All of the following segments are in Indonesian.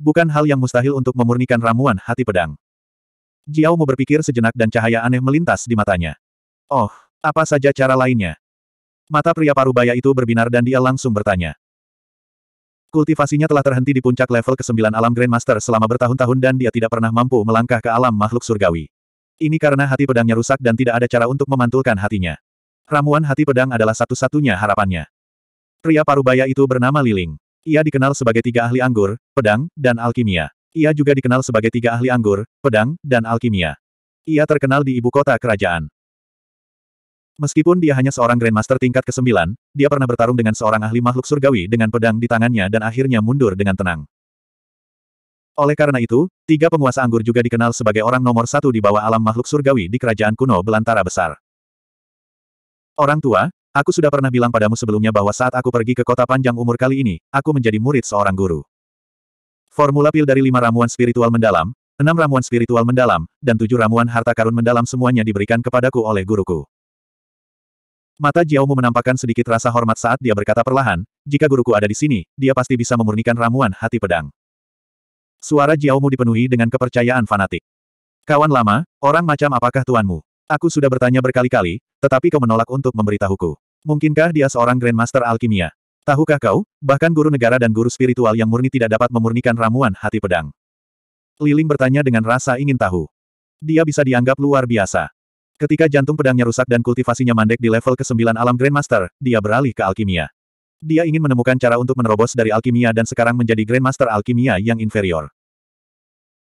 Bukan hal yang mustahil untuk memurnikan ramuan hati pedang. Jiao mau berpikir sejenak dan cahaya aneh melintas di matanya. Oh, apa saja cara lainnya? Mata pria parubaya itu berbinar dan dia langsung bertanya. Kultivasinya telah terhenti di puncak level ke-9 alam Grandmaster selama bertahun-tahun dan dia tidak pernah mampu melangkah ke alam makhluk surgawi. Ini karena hati pedangnya rusak dan tidak ada cara untuk memantulkan hatinya. Ramuan hati pedang adalah satu-satunya harapannya. Pria parubaya itu bernama Liling. Ia dikenal sebagai tiga ahli anggur, pedang, dan alkimia. Ia juga dikenal sebagai tiga ahli anggur, pedang, dan alkimia. Ia terkenal di ibu kota kerajaan. Meskipun dia hanya seorang Grandmaster tingkat ke-9, dia pernah bertarung dengan seorang ahli makhluk surgawi dengan pedang di tangannya dan akhirnya mundur dengan tenang. Oleh karena itu, tiga penguasa anggur juga dikenal sebagai orang nomor satu di bawah alam makhluk surgawi di kerajaan kuno belantara besar. Orang tua, Aku sudah pernah bilang padamu sebelumnya bahwa saat aku pergi ke kota panjang umur kali ini, aku menjadi murid seorang guru. Formula pil dari lima ramuan spiritual mendalam, enam ramuan spiritual mendalam, dan tujuh ramuan harta karun mendalam semuanya diberikan kepadaku oleh guruku. Mata Jiaomu menampakkan sedikit rasa hormat saat dia berkata perlahan, jika guruku ada di sini, dia pasti bisa memurnikan ramuan hati pedang. Suara Jiaomu dipenuhi dengan kepercayaan fanatik. Kawan lama, orang macam apakah tuanmu? Aku sudah bertanya berkali-kali, tetapi kau menolak untuk memberitahuku. Mungkinkah dia seorang Grandmaster Alkimia? Tahukah kau, bahkan guru negara dan guru spiritual yang murni tidak dapat memurnikan ramuan hati pedang. Liling bertanya dengan rasa ingin tahu. Dia bisa dianggap luar biasa. Ketika jantung pedangnya rusak dan kultivasinya mandek di level ke-9 alam Grandmaster, dia beralih ke alkimia. Dia ingin menemukan cara untuk menerobos dari alkimia dan sekarang menjadi Grandmaster alkimia yang inferior.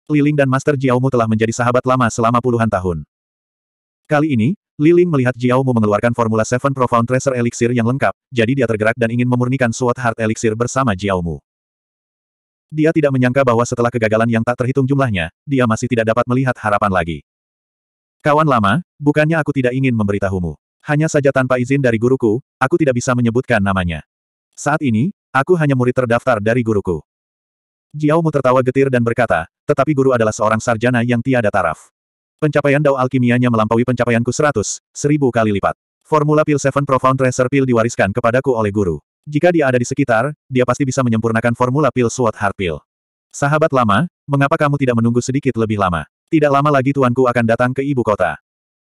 Liling dan Master Jiaomu telah menjadi sahabat lama selama puluhan tahun. Kali ini, Liling melihat Jiao Mu mengeluarkan formula Seven Profound Tracer Elixir yang lengkap, jadi dia tergerak dan ingin memurnikan Sword Heart Elixir bersama Jiao Mu. Dia tidak menyangka bahwa setelah kegagalan yang tak terhitung jumlahnya, dia masih tidak dapat melihat harapan lagi. Kawan lama, bukannya aku tidak ingin memberitahumu. Hanya saja tanpa izin dari guruku, aku tidak bisa menyebutkan namanya. Saat ini, aku hanya murid terdaftar dari guruku. Jiao Mu tertawa getir dan berkata, tetapi guru adalah seorang sarjana yang tiada taraf. Pencapaian Dao Alkimianya melampaui pencapaianku seratus, seribu kali lipat. Formula Pil Seven Profound Tracer Pil diwariskan kepadaku oleh guru. Jika dia ada di sekitar, dia pasti bisa menyempurnakan formula Pil Sword Heart Pil. Sahabat lama, mengapa kamu tidak menunggu sedikit lebih lama? Tidak lama lagi tuanku akan datang ke ibu kota.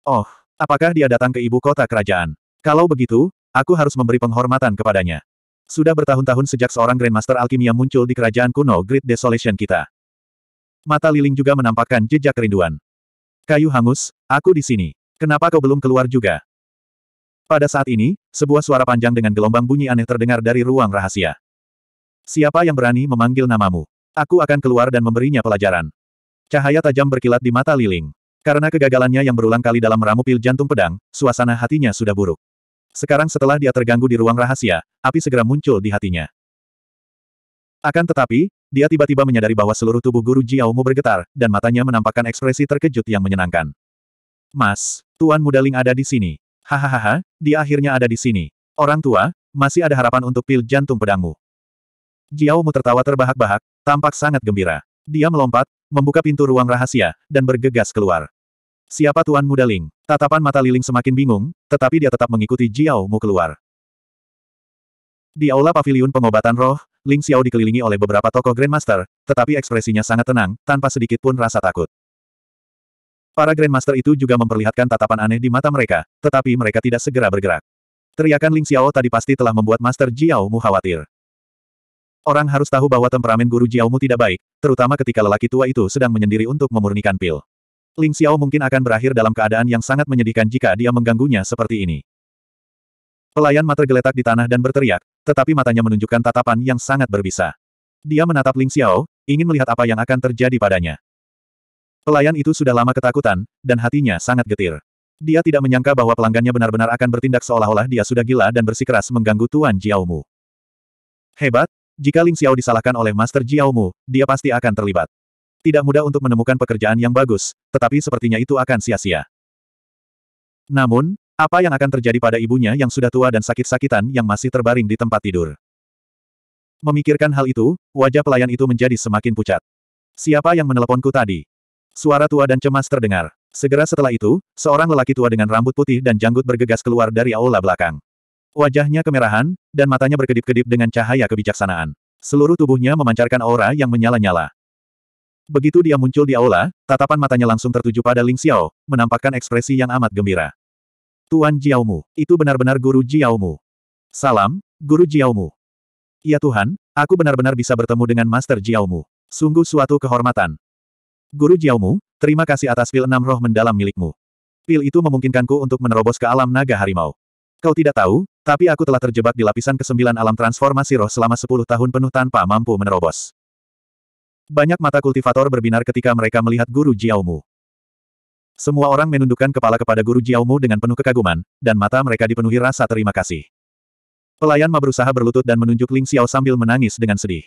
Oh, apakah dia datang ke ibu kota kerajaan? Kalau begitu, aku harus memberi penghormatan kepadanya. Sudah bertahun-tahun sejak seorang Grandmaster Alkimia muncul di kerajaan kuno Great Desolation kita. Mata Liling juga menampakkan jejak kerinduan. Kayu hangus, aku di sini. Kenapa kau belum keluar juga? Pada saat ini, sebuah suara panjang dengan gelombang bunyi aneh terdengar dari ruang rahasia. Siapa yang berani memanggil namamu? Aku akan keluar dan memberinya pelajaran. Cahaya tajam berkilat di mata Liling. Karena kegagalannya yang berulang kali dalam meramu pil jantung pedang, suasana hatinya sudah buruk. Sekarang setelah dia terganggu di ruang rahasia, api segera muncul di hatinya. Akan tetapi, dia tiba-tiba menyadari bahwa seluruh tubuh guru Jiaomu bergetar, dan matanya menampakkan ekspresi terkejut yang menyenangkan. Mas, Tuan Muda Ling ada di sini. Hahaha, dia akhirnya ada di sini. Orang tua, masih ada harapan untuk pil jantung pedangmu. Jiaomu tertawa terbahak-bahak, tampak sangat gembira. Dia melompat, membuka pintu ruang rahasia, dan bergegas keluar. Siapa Tuan Muda Ling? Tatapan mata Liling semakin bingung, tetapi dia tetap mengikuti Jiaomu keluar. Di aula pavilion pengobatan roh, Ling Xiao dikelilingi oleh beberapa tokoh Grandmaster, tetapi ekspresinya sangat tenang, tanpa sedikit pun rasa takut. Para Grandmaster itu juga memperlihatkan tatapan aneh di mata mereka, tetapi mereka tidak segera bergerak. Teriakan Ling Xiao tadi pasti telah membuat Master Jiao Mu khawatir. Orang harus tahu bahwa temperamen guru Jiao Mu tidak baik, terutama ketika lelaki tua itu sedang menyendiri untuk memurnikan pil. Ling Xiao mungkin akan berakhir dalam keadaan yang sangat menyedihkan jika dia mengganggunya seperti ini. Pelayan mata geletak di tanah dan berteriak, tetapi matanya menunjukkan tatapan yang sangat berbisa. Dia menatap Ling Xiao, ingin melihat apa yang akan terjadi padanya. Pelayan itu sudah lama ketakutan, dan hatinya sangat getir. Dia tidak menyangka bahwa pelanggannya benar-benar akan bertindak seolah-olah dia sudah gila dan bersikeras mengganggu Tuan Jiaomu. Hebat, jika Ling Xiao disalahkan oleh Master Jiaomu, dia pasti akan terlibat. Tidak mudah untuk menemukan pekerjaan yang bagus, tetapi sepertinya itu akan sia-sia. Namun, apa yang akan terjadi pada ibunya yang sudah tua dan sakit-sakitan yang masih terbaring di tempat tidur? Memikirkan hal itu, wajah pelayan itu menjadi semakin pucat. Siapa yang meneleponku tadi? Suara tua dan cemas terdengar. Segera setelah itu, seorang lelaki tua dengan rambut putih dan janggut bergegas keluar dari aula belakang. Wajahnya kemerahan, dan matanya berkedip-kedip dengan cahaya kebijaksanaan. Seluruh tubuhnya memancarkan aura yang menyala-nyala. Begitu dia muncul di aula, tatapan matanya langsung tertuju pada Ling Xiao, menampakkan ekspresi yang amat gembira. Tuan Jiaomu, itu benar-benar guru Jiaomu. Salam, guru Jiaomu. Ya Tuhan, aku benar-benar bisa bertemu dengan Master Jiaomu. Sungguh suatu kehormatan. Guru Jiaomu, terima kasih atas pil enam roh mendalam milikmu. Pil itu memungkinkanku untuk menerobos ke alam naga harimau. Kau tidak tahu, tapi aku telah terjebak di lapisan kesembilan alam transformasi roh selama sepuluh tahun penuh tanpa mampu menerobos. Banyak mata kultivator berbinar ketika mereka melihat guru Jiaomu. Semua orang menundukkan kepala kepada Guru Jiaomu dengan penuh kekaguman, dan mata mereka dipenuhi rasa terima kasih. Pelayan Ma berusaha berlutut dan menunjuk Ling Xiao sambil menangis dengan sedih.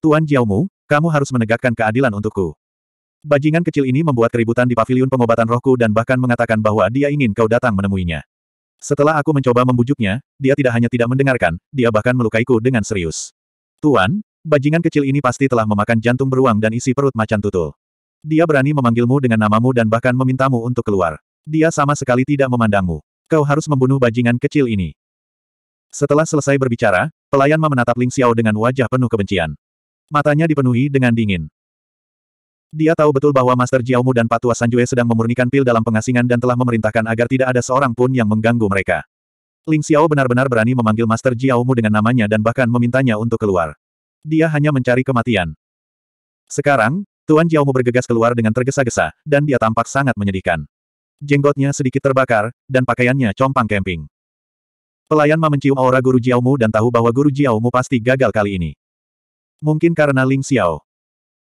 Tuan Jiaomu, kamu harus menegakkan keadilan untukku. Bajingan kecil ini membuat keributan di paviliun pengobatan rohku dan bahkan mengatakan bahwa dia ingin kau datang menemuinya. Setelah aku mencoba membujuknya, dia tidak hanya tidak mendengarkan, dia bahkan melukaiku dengan serius. Tuan, bajingan kecil ini pasti telah memakan jantung beruang dan isi perut macan tutul. Dia berani memanggilmu dengan namamu dan bahkan memintamu untuk keluar. Dia sama sekali tidak memandangmu. Kau harus membunuh bajingan kecil ini. Setelah selesai berbicara, pelayan Ma menatap Ling Xiao dengan wajah penuh kebencian. Matanya dipenuhi dengan dingin. Dia tahu betul bahwa Master Jiaomu dan Patua Sanjue sedang memurnikan pil dalam pengasingan dan telah memerintahkan agar tidak ada seorang pun yang mengganggu mereka. Ling Xiao benar-benar berani memanggil Master Jiaomu dengan namanya dan bahkan memintanya untuk keluar. Dia hanya mencari kematian. Sekarang, Tuan Xiaomu bergegas keluar dengan tergesa-gesa, dan dia tampak sangat menyedihkan. Jenggotnya sedikit terbakar, dan pakaiannya compang kemping. Pelayan Ma mencium aura Guru Mu dan tahu bahwa Guru Mu pasti gagal kali ini. Mungkin karena Ling Xiao.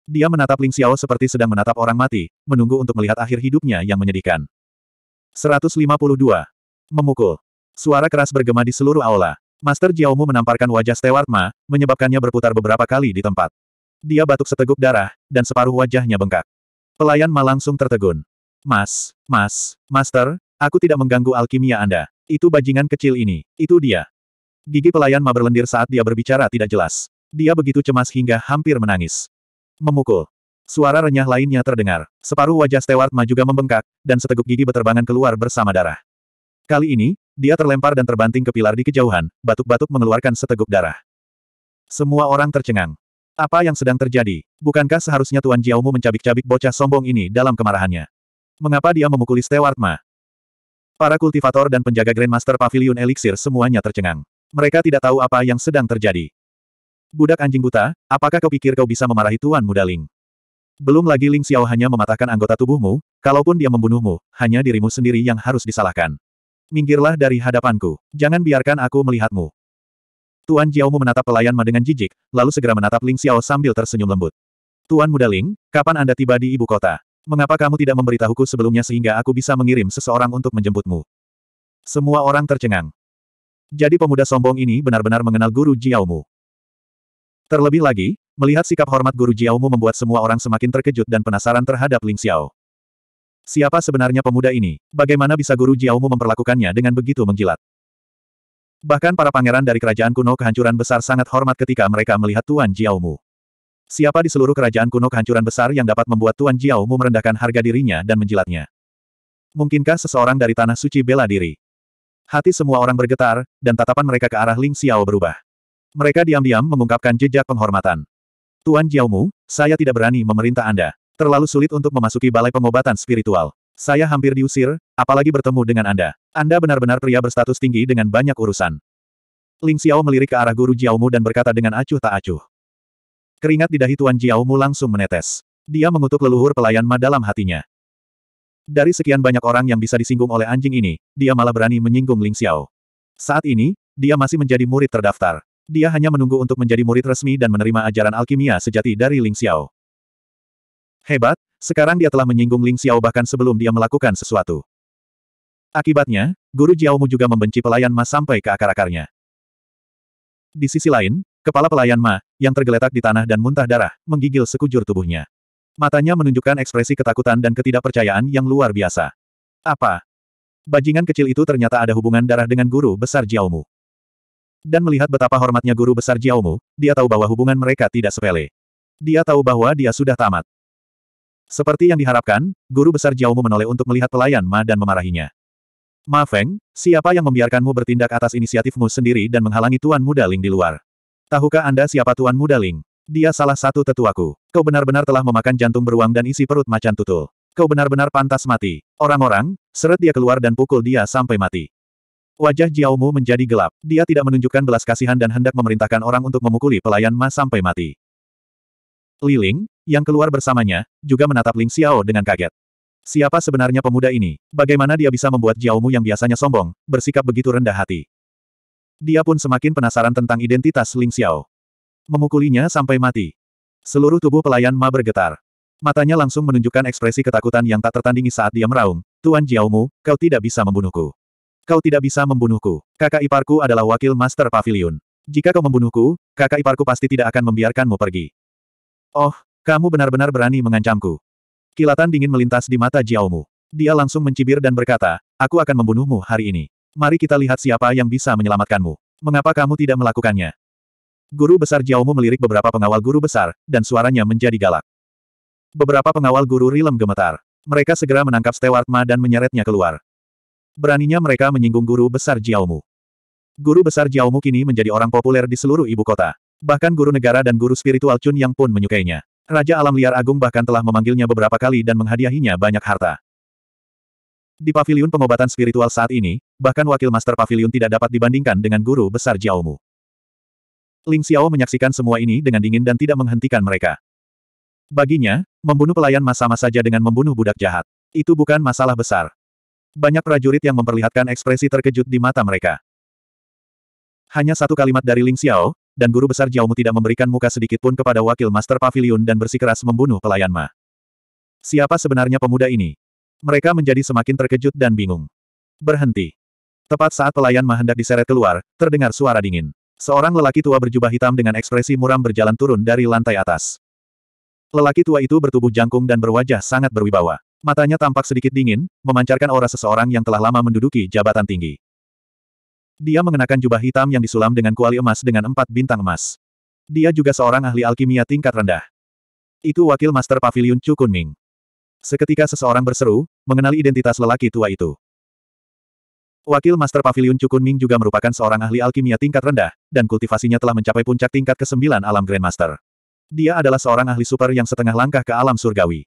Dia menatap Ling Xiao seperti sedang menatap orang mati, menunggu untuk melihat akhir hidupnya yang menyedihkan. 152. Memukul. Suara keras bergema di seluruh aula. Master Mu menamparkan wajah Stewart Ma, menyebabkannya berputar beberapa kali di tempat. Dia batuk seteguk darah, dan separuh wajahnya bengkak. Pelayan Ma langsung tertegun. Mas, mas, master, aku tidak mengganggu alkimia Anda. Itu bajingan kecil ini, itu dia. Gigi pelayan Ma berlendir saat dia berbicara tidak jelas. Dia begitu cemas hingga hampir menangis. Memukul. Suara renyah lainnya terdengar. Separuh wajah Stewart Ma juga membengkak, dan seteguk gigi beterbangan keluar bersama darah. Kali ini, dia terlempar dan terbanting ke pilar di kejauhan, batuk-batuk mengeluarkan seteguk darah. Semua orang tercengang. Apa yang sedang terjadi? Bukankah seharusnya Tuan Jiaomu mencabik-cabik bocah sombong ini dalam kemarahannya? Mengapa dia memukuli Stewart Ma? Para kultivator dan penjaga Grandmaster Pavilion Elixir semuanya tercengang. Mereka tidak tahu apa yang sedang terjadi. Budak anjing buta, apakah kau pikir kau bisa memarahi Tuan Muda Ling? Belum lagi Ling Xiao hanya mematahkan anggota tubuhmu, kalaupun dia membunuhmu, hanya dirimu sendiri yang harus disalahkan. Minggirlah dari hadapanku. Jangan biarkan aku melihatmu. Tuan Jiaomu menatap pelayan Ma dengan jijik, lalu segera menatap Ling Xiao sambil tersenyum lembut. Tuan muda Ling, kapan Anda tiba di ibu kota? Mengapa kamu tidak memberitahuku sebelumnya sehingga aku bisa mengirim seseorang untuk menjemputmu? Semua orang tercengang. Jadi pemuda sombong ini benar-benar mengenal guru Jiaomu. Terlebih lagi, melihat sikap hormat guru Jiaomu membuat semua orang semakin terkejut dan penasaran terhadap Ling Xiao. Siapa sebenarnya pemuda ini? Bagaimana bisa guru Jiaomu memperlakukannya dengan begitu menjilat? Bahkan para pangeran dari kerajaan kuno kehancuran besar sangat hormat ketika mereka melihat Tuan Jiaomu. Siapa di seluruh kerajaan kuno kehancuran besar yang dapat membuat Tuan Jiaomu merendahkan harga dirinya dan menjilatnya? Mungkinkah seseorang dari tanah suci bela diri? Hati semua orang bergetar, dan tatapan mereka ke arah Ling Xiao berubah. Mereka diam-diam mengungkapkan jejak penghormatan. Tuan Jiaomu, saya tidak berani memerintah Anda. Terlalu sulit untuk memasuki balai pengobatan spiritual. Saya hampir diusir, apalagi bertemu dengan Anda. Anda benar-benar pria berstatus tinggi dengan banyak urusan. Ling Xiao melirik ke arah guru Jiaomu dan berkata dengan acuh tak acuh. Keringat di dahi Tuan Jiaomu langsung menetes. Dia mengutuk leluhur pelayan Ma dalam hatinya. Dari sekian banyak orang yang bisa disinggung oleh anjing ini, dia malah berani menyinggung Ling Xiao. Saat ini, dia masih menjadi murid terdaftar. Dia hanya menunggu untuk menjadi murid resmi dan menerima ajaran alkimia sejati dari Ling Xiao. Hebat, sekarang dia telah menyinggung Ling Xiao bahkan sebelum dia melakukan sesuatu. Akibatnya, Guru Jiaomu juga membenci pelayan Ma sampai ke akar-akarnya. Di sisi lain, kepala pelayan Ma, yang tergeletak di tanah dan muntah darah, menggigil sekujur tubuhnya. Matanya menunjukkan ekspresi ketakutan dan ketidakpercayaan yang luar biasa. Apa? Bajingan kecil itu ternyata ada hubungan darah dengan guru besar Jiaomu. Dan melihat betapa hormatnya guru besar Jiaomu, dia tahu bahwa hubungan mereka tidak sepele. Dia tahu bahwa dia sudah tamat. Seperti yang diharapkan, guru besar Jiaomu menoleh untuk melihat pelayan Ma dan memarahinya. Ma Feng, siapa yang membiarkanmu bertindak atas inisiatifmu sendiri dan menghalangi Tuan Muda Ling di luar? Tahukah Anda siapa Tuan Muda Ling? Dia salah satu tetuaku. Kau benar-benar telah memakan jantung beruang dan isi perut macan tutul. Kau benar-benar pantas mati. Orang-orang, seret dia keluar dan pukul dia sampai mati. Wajah Jiaomu menjadi gelap. Dia tidak menunjukkan belas kasihan dan hendak memerintahkan orang untuk memukuli pelayan Ma sampai mati. Li Ling, yang keluar bersamanya, juga menatap Ling Xiao dengan kaget. Siapa sebenarnya pemuda ini? Bagaimana dia bisa membuat Jiaomu yang biasanya sombong, bersikap begitu rendah hati? Dia pun semakin penasaran tentang identitas Ling Xiao. Memukulinya sampai mati. Seluruh tubuh pelayan Ma bergetar. Matanya langsung menunjukkan ekspresi ketakutan yang tak tertandingi saat dia meraung, Tuan Jiaomu, kau tidak bisa membunuhku. Kau tidak bisa membunuhku. Kakak iparku adalah wakil Master Pavilion. Jika kau membunuhku, kakak iparku pasti tidak akan membiarkanmu pergi. Oh, kamu benar-benar berani mengancamku. Kilatan dingin melintas di mata Jiaomu. Dia langsung mencibir dan berkata, aku akan membunuhmu hari ini. Mari kita lihat siapa yang bisa menyelamatkanmu. Mengapa kamu tidak melakukannya? Guru besar Jiaomu melirik beberapa pengawal guru besar, dan suaranya menjadi galak. Beberapa pengawal guru rilem gemetar. Mereka segera menangkap Stewart Ma dan menyeretnya keluar. Beraninya mereka menyinggung guru besar Jiaomu. Guru besar Jiaomu kini menjadi orang populer di seluruh ibu kota. Bahkan guru negara dan guru spiritual Chun Yang pun menyukainya. Raja Alam Liar Agung bahkan telah memanggilnya beberapa kali dan menghadiahinya banyak harta. Di pavilion pengobatan spiritual saat ini, bahkan wakil master pavilion tidak dapat dibandingkan dengan guru besar Jiaomu. Ling Xiao menyaksikan semua ini dengan dingin dan tidak menghentikan mereka. Baginya, membunuh pelayan sama saja dengan membunuh budak jahat. Itu bukan masalah besar. Banyak prajurit yang memperlihatkan ekspresi terkejut di mata mereka. Hanya satu kalimat dari Ling Xiao, dan guru besar Jiaomu tidak memberikan muka sedikit pun kepada wakil Master Pavilion dan bersikeras membunuh pelayan Ma. Siapa sebenarnya pemuda ini? Mereka menjadi semakin terkejut dan bingung. Berhenti. Tepat saat pelayan Ma hendak diseret keluar, terdengar suara dingin. Seorang lelaki tua berjubah hitam dengan ekspresi muram berjalan turun dari lantai atas. Lelaki tua itu bertubuh jangkung dan berwajah sangat berwibawa. Matanya tampak sedikit dingin, memancarkan aura seseorang yang telah lama menduduki jabatan tinggi. Dia mengenakan jubah hitam yang disulam dengan kuali emas dengan empat bintang emas. Dia juga seorang ahli alkimia tingkat rendah. Itu wakil Master Pavilion Chu Kunming. Seketika seseorang berseru, mengenali identitas lelaki tua itu. Wakil Master Pavilion Chu Kunming juga merupakan seorang ahli alkimia tingkat rendah, dan kultivasinya telah mencapai puncak tingkat ke-9 alam Grandmaster. Dia adalah seorang ahli super yang setengah langkah ke alam surgawi.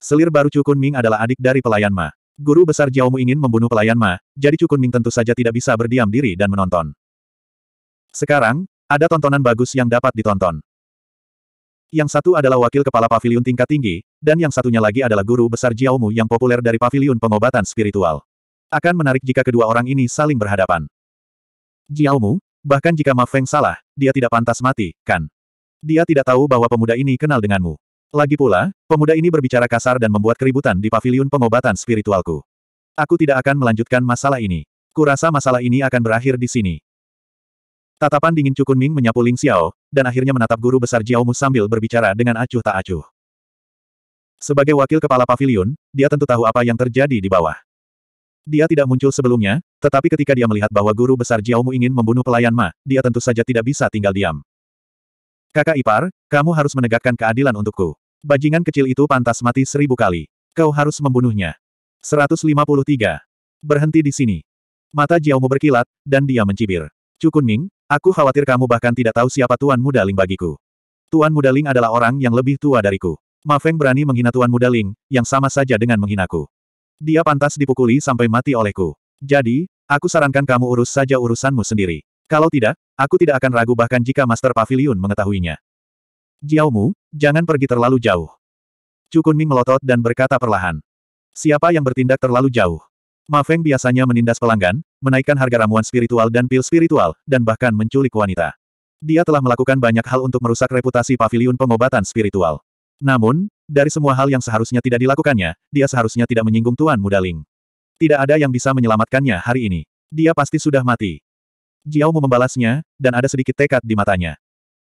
Selir baru Chu Kunming adalah adik dari pelayan Ma. Guru besar Jiaomu ingin membunuh pelayan Ma, jadi Cukun Ming tentu saja tidak bisa berdiam diri dan menonton. Sekarang, ada tontonan bagus yang dapat ditonton. Yang satu adalah wakil kepala pavilion tingkat tinggi, dan yang satunya lagi adalah guru besar Jiaomu yang populer dari pavilion pengobatan spiritual. Akan menarik jika kedua orang ini saling berhadapan. Jiaomu, bahkan jika Ma Feng salah, dia tidak pantas mati, kan? Dia tidak tahu bahwa pemuda ini kenal denganmu. Lagi pula, pemuda ini berbicara kasar dan membuat keributan di pavilion pengobatan spiritualku. Aku tidak akan melanjutkan masalah ini. Kurasa masalah ini akan berakhir di sini. Tatapan dingin Cukun Ming menyapu Ling Xiao, dan akhirnya menatap guru besar Jiao Mu sambil berbicara dengan acuh tak acuh. Sebagai wakil kepala pavilion, dia tentu tahu apa yang terjadi di bawah. Dia tidak muncul sebelumnya, tetapi ketika dia melihat bahwa guru besar Jiaomu ingin membunuh pelayan Ma, dia tentu saja tidak bisa tinggal diam. Kakak ipar, kamu harus menegakkan keadilan untukku. Bajingan kecil itu pantas mati seribu kali. Kau harus membunuhnya. 153. Berhenti di sini. Mata Jiaomu berkilat, dan dia mencibir. Ming, aku khawatir kamu bahkan tidak tahu siapa Tuan Muda Ling bagiku. Tuan Muda Ling adalah orang yang lebih tua dariku. Ma Feng berani menghina Tuan Muda Ling, yang sama saja dengan menghinaku. Dia pantas dipukuli sampai mati olehku. Jadi, aku sarankan kamu urus saja urusanmu sendiri. Kalau tidak, aku tidak akan ragu bahkan jika Master Pavilion mengetahuinya. Jiaomu, jangan pergi terlalu jauh. Cukunming melotot dan berkata perlahan. Siapa yang bertindak terlalu jauh? Ma Feng biasanya menindas pelanggan, menaikkan harga ramuan spiritual dan pil spiritual, dan bahkan menculik wanita. Dia telah melakukan banyak hal untuk merusak reputasi paviliun pengobatan spiritual. Namun, dari semua hal yang seharusnya tidak dilakukannya, dia seharusnya tidak menyinggung Tuan Muda Ling. Tidak ada yang bisa menyelamatkannya hari ini. Dia pasti sudah mati. Jiao membalasnya, dan ada sedikit tekad di matanya.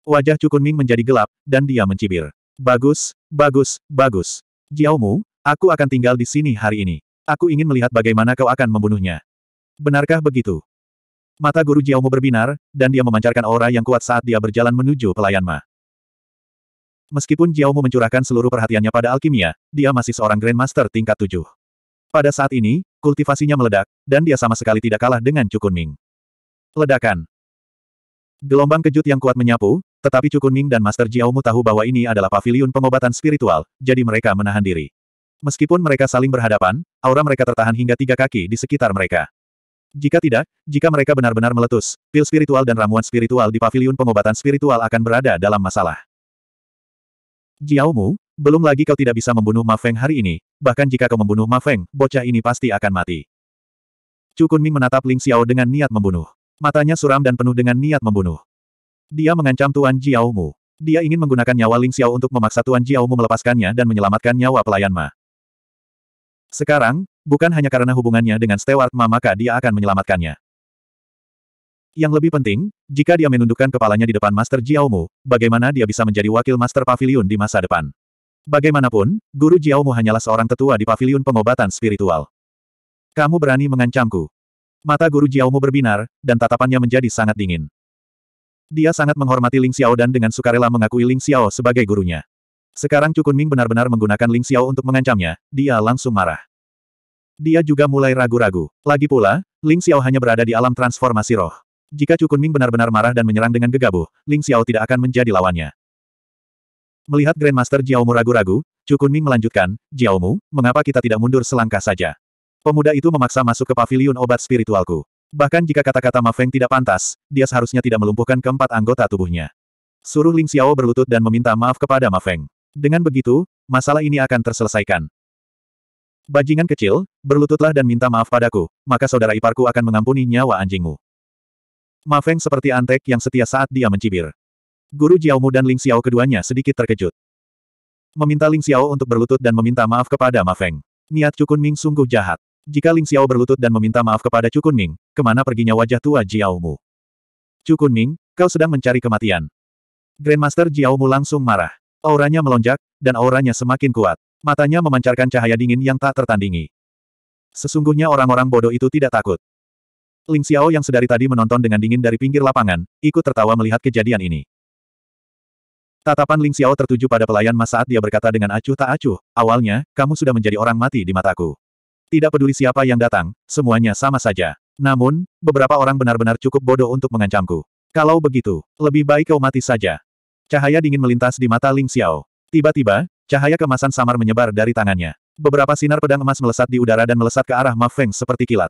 Wajah ming menjadi gelap, dan dia mencibir. Bagus, bagus, bagus. Jiaomu, aku akan tinggal di sini hari ini. Aku ingin melihat bagaimana kau akan membunuhnya. Benarkah begitu? Mata guru Jiaomu berbinar, dan dia memancarkan aura yang kuat saat dia berjalan menuju pelayan Ma. Meskipun Jiaomu mencurahkan seluruh perhatiannya pada alkimia, dia masih seorang Grandmaster tingkat tujuh. Pada saat ini, kultivasinya meledak, dan dia sama sekali tidak kalah dengan ming Ledakan. Gelombang kejut yang kuat menyapu, tetapi Cukun Ming dan Master Jiaomu tahu bahwa ini adalah pavilion pengobatan spiritual, jadi mereka menahan diri. Meskipun mereka saling berhadapan, aura mereka tertahan hingga tiga kaki di sekitar mereka. Jika tidak, jika mereka benar-benar meletus, pil spiritual dan ramuan spiritual di pavilion pengobatan spiritual akan berada dalam masalah. Jiaomu, belum lagi kau tidak bisa membunuh Ma Feng hari ini, bahkan jika kau membunuh Ma Feng, bocah ini pasti akan mati. Cukun Ming menatap Ling Xiao dengan niat membunuh. Matanya suram dan penuh dengan niat membunuh. Dia mengancam Tuan Jiaomu. Dia ingin menggunakan nyawa Ling Xiao untuk memaksa Tuan Jiaomu melepaskannya dan menyelamatkan nyawa pelayan Ma. Sekarang, bukan hanya karena hubungannya dengan Stewart Ma maka dia akan menyelamatkannya. Yang lebih penting, jika dia menundukkan kepalanya di depan Master Jiaomu, bagaimana dia bisa menjadi wakil Master Pavilion di masa depan? Bagaimanapun, Guru Jiaomu hanyalah seorang tetua di Pavilion Pengobatan Spiritual. Kamu berani mengancamku. Mata Guru Jiaomu berbinar, dan tatapannya menjadi sangat dingin. Dia sangat menghormati Ling Xiao dan dengan sukarela mengakui Ling Xiao sebagai gurunya. Sekarang Cukun Ming benar-benar menggunakan Ling Xiao untuk mengancamnya, dia langsung marah. Dia juga mulai ragu-ragu. Lagi pula, Ling Xiao hanya berada di alam transformasi roh. Jika Cukun Ming benar-benar marah dan menyerang dengan gegabah, Ling Xiao tidak akan menjadi lawannya. Melihat Grandmaster Jiaomu ragu-ragu, Cukun Ming melanjutkan, Jiaomu, mengapa kita tidak mundur selangkah saja? Pemuda itu memaksa masuk ke paviliun obat spiritualku. Bahkan jika kata-kata Ma Feng tidak pantas, dia seharusnya tidak melumpuhkan keempat anggota tubuhnya. Suruh Ling Xiao berlutut dan meminta maaf kepada Ma Feng. Dengan begitu, masalah ini akan terselesaikan. Bajingan kecil, berlututlah dan minta maaf padaku, maka saudara iparku akan mengampuni nyawa anjingmu. Ma Feng seperti antek yang setia saat dia mencibir. Guru Jiaomu dan Ling Xiao keduanya sedikit terkejut. Meminta Ling Xiao untuk berlutut dan meminta maaf kepada Ma Feng. Niat Cukun Ming sungguh jahat. Jika Ling Xiao berlutut dan meminta maaf kepada Chu Kunming, kemana perginya wajah tua Mu? Chu Kunming, kau sedang mencari kematian. Grandmaster Mu langsung marah. Auranya melonjak, dan auranya semakin kuat. Matanya memancarkan cahaya dingin yang tak tertandingi. Sesungguhnya orang-orang bodoh itu tidak takut. Ling Xiao yang sedari tadi menonton dengan dingin dari pinggir lapangan, ikut tertawa melihat kejadian ini. Tatapan Ling Xiao tertuju pada pelayan mas saat dia berkata dengan acuh tak acuh, awalnya, kamu sudah menjadi orang mati di mataku. Tidak peduli siapa yang datang, semuanya sama saja. Namun, beberapa orang benar-benar cukup bodoh untuk mengancamku. Kalau begitu, lebih baik kau mati saja. Cahaya dingin melintas di mata Ling Xiao. Tiba-tiba, cahaya kemasan samar menyebar dari tangannya. Beberapa sinar pedang emas melesat di udara dan melesat ke arah Ma Feng seperti kilat.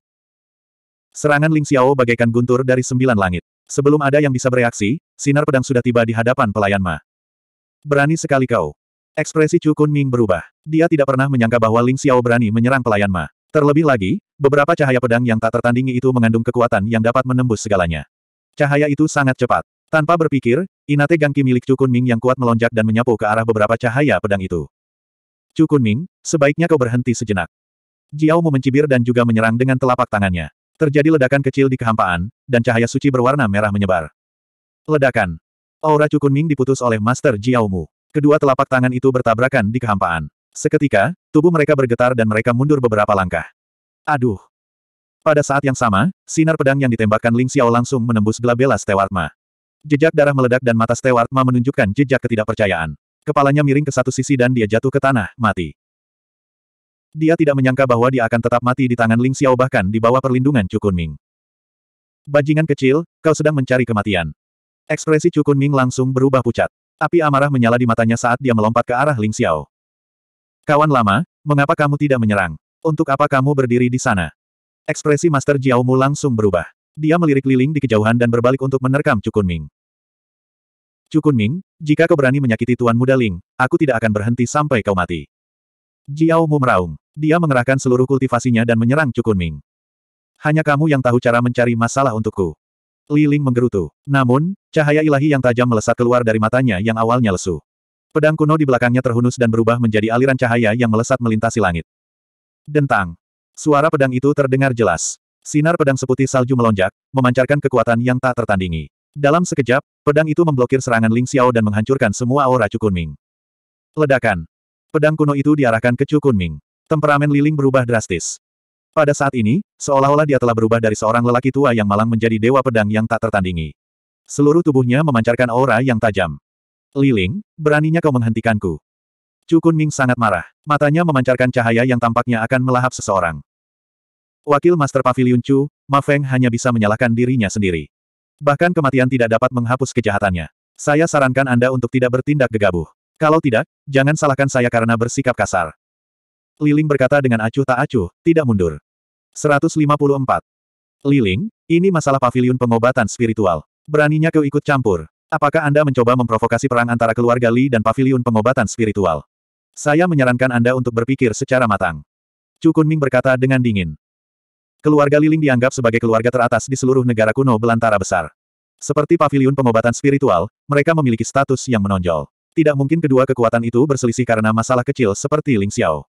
Serangan Ling Xiao bagaikan guntur dari sembilan langit. Sebelum ada yang bisa bereaksi, sinar pedang sudah tiba di hadapan pelayan Ma. Berani sekali kau. Ekspresi Chu Kunming berubah. Dia tidak pernah menyangka bahwa Ling Xiao berani menyerang pelayan Ma. Terlebih lagi, beberapa cahaya pedang yang tak tertandingi itu mengandung kekuatan yang dapat menembus segalanya. Cahaya itu sangat cepat. Tanpa berpikir, Inate Gangki milik Chu Kunming yang kuat melonjak dan menyapu ke arah beberapa cahaya pedang itu. Chu Kunming, sebaiknya kau berhenti sejenak. Jiao Mu mencibir dan juga menyerang dengan telapak tangannya. Terjadi ledakan kecil di kehampaan, dan cahaya suci berwarna merah menyebar. Ledakan. Aura Chu Kunming diputus oleh Master Jiao Mu. Kedua telapak tangan itu bertabrakan di kehampaan. Seketika, tubuh mereka bergetar dan mereka mundur beberapa langkah. Aduh! Pada saat yang sama, sinar pedang yang ditembakkan Ling Xiao langsung menembus gelabela Stewart Ma. Jejak darah meledak dan mata Stewart Ma menunjukkan jejak ketidakpercayaan. Kepalanya miring ke satu sisi dan dia jatuh ke tanah, mati. Dia tidak menyangka bahwa dia akan tetap mati di tangan Ling Xiao bahkan di bawah perlindungan Cukun Ming. Bajingan kecil, kau sedang mencari kematian. Ekspresi Cukun Ming langsung berubah pucat. Api amarah menyala di matanya saat dia melompat ke arah Ling Xiao. Kawan lama, mengapa kamu tidak menyerang? Untuk apa kamu berdiri di sana? Ekspresi Master Jiao langsung berubah. Dia melirik Liling di kejauhan dan berbalik untuk menerkam Cukun Ming. Cukun Ming, jika kau berani menyakiti Tuan Muda Ling, aku tidak akan berhenti sampai kau mati. Jiao meraung. Dia mengerahkan seluruh kultivasinya dan menyerang Cukun Ming. Hanya kamu yang tahu cara mencari masalah untukku. Liling menggerutu. Namun, cahaya ilahi yang tajam melesat keluar dari matanya yang awalnya lesu. Pedang kuno di belakangnya terhunus dan berubah menjadi aliran cahaya yang melesat melintasi langit. Dentang. Suara pedang itu terdengar jelas. Sinar pedang seputih salju melonjak, memancarkan kekuatan yang tak tertandingi. Dalam sekejap, pedang itu memblokir serangan Ling Xiao dan menghancurkan semua aura Chu Kunming. Ledakan. Pedang kuno itu diarahkan ke Chu Kunming. Temperamen Liling berubah drastis. Pada saat ini, seolah-olah dia telah berubah dari seorang lelaki tua yang malang menjadi dewa pedang yang tak tertandingi. Seluruh tubuhnya memancarkan aura yang tajam. Liling, beraninya kau menghentikanku. Cukun Ming sangat marah. Matanya memancarkan cahaya yang tampaknya akan melahap seseorang. Wakil Master Pavilion Chu, Ma Feng hanya bisa menyalahkan dirinya sendiri. Bahkan kematian tidak dapat menghapus kejahatannya. Saya sarankan Anda untuk tidak bertindak gegabah. Kalau tidak, jangan salahkan saya karena bersikap kasar. Liling berkata dengan acuh tak acuh, tidak mundur. 154. Liling, ini masalah pavilion pengobatan spiritual. Beraninya kau ikut campur. Apakah Anda mencoba memprovokasi perang antara keluarga Li dan pavilion pengobatan spiritual? Saya menyarankan Anda untuk berpikir secara matang. Chu Kunming berkata dengan dingin. Keluarga Liling dianggap sebagai keluarga teratas di seluruh negara kuno belantara besar. Seperti pavilion pengobatan spiritual, mereka memiliki status yang menonjol. Tidak mungkin kedua kekuatan itu berselisih karena masalah kecil seperti Ling Xiao.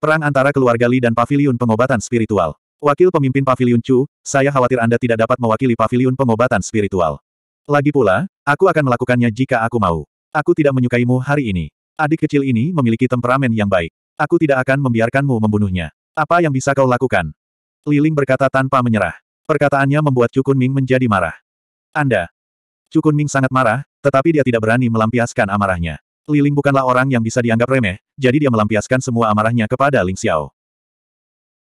Perang antara keluarga Li dan Paviliun Pengobatan Spiritual. Wakil pemimpin Paviliun Chu, saya khawatir Anda tidak dapat mewakili Paviliun Pengobatan Spiritual. Lagi pula, aku akan melakukannya jika aku mau. Aku tidak menyukaimu hari ini. Adik kecil ini memiliki temperamen yang baik. Aku tidak akan membiarkanmu membunuhnya. Apa yang bisa kau lakukan? Liling berkata tanpa menyerah. Perkataannya membuat Cukun Ming menjadi marah. Anda. Cukun Ming sangat marah, tetapi dia tidak berani melampiaskan amarahnya. Liling bukanlah orang yang bisa dianggap remeh, jadi dia melampiaskan semua amarahnya kepada Ling Xiao.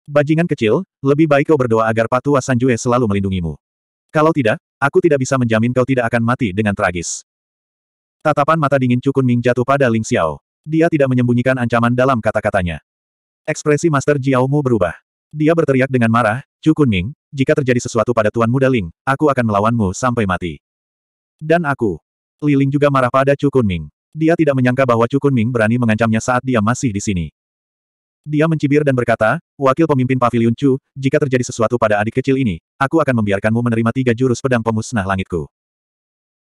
Bajingan kecil, lebih baik kau berdoa agar Patua Sanjue selalu melindungimu. Kalau tidak, aku tidak bisa menjamin kau tidak akan mati dengan tragis. Tatapan mata dingin Cukun Ming jatuh pada Ling Xiao. Dia tidak menyembunyikan ancaman dalam kata-katanya. Ekspresi Master Jiao Mu berubah. Dia berteriak dengan marah, Cukun Ming, jika terjadi sesuatu pada Tuan Muda Ling, aku akan melawanmu sampai mati. Dan aku. Liling juga marah pada Cukun Ming. Dia tidak menyangka bahwa Cukun Ming berani mengancamnya saat dia masih di sini. Dia mencibir dan berkata, Wakil Pemimpin Paviliun Chu, jika terjadi sesuatu pada adik kecil ini, aku akan membiarkanmu menerima tiga jurus pedang pemusnah langitku.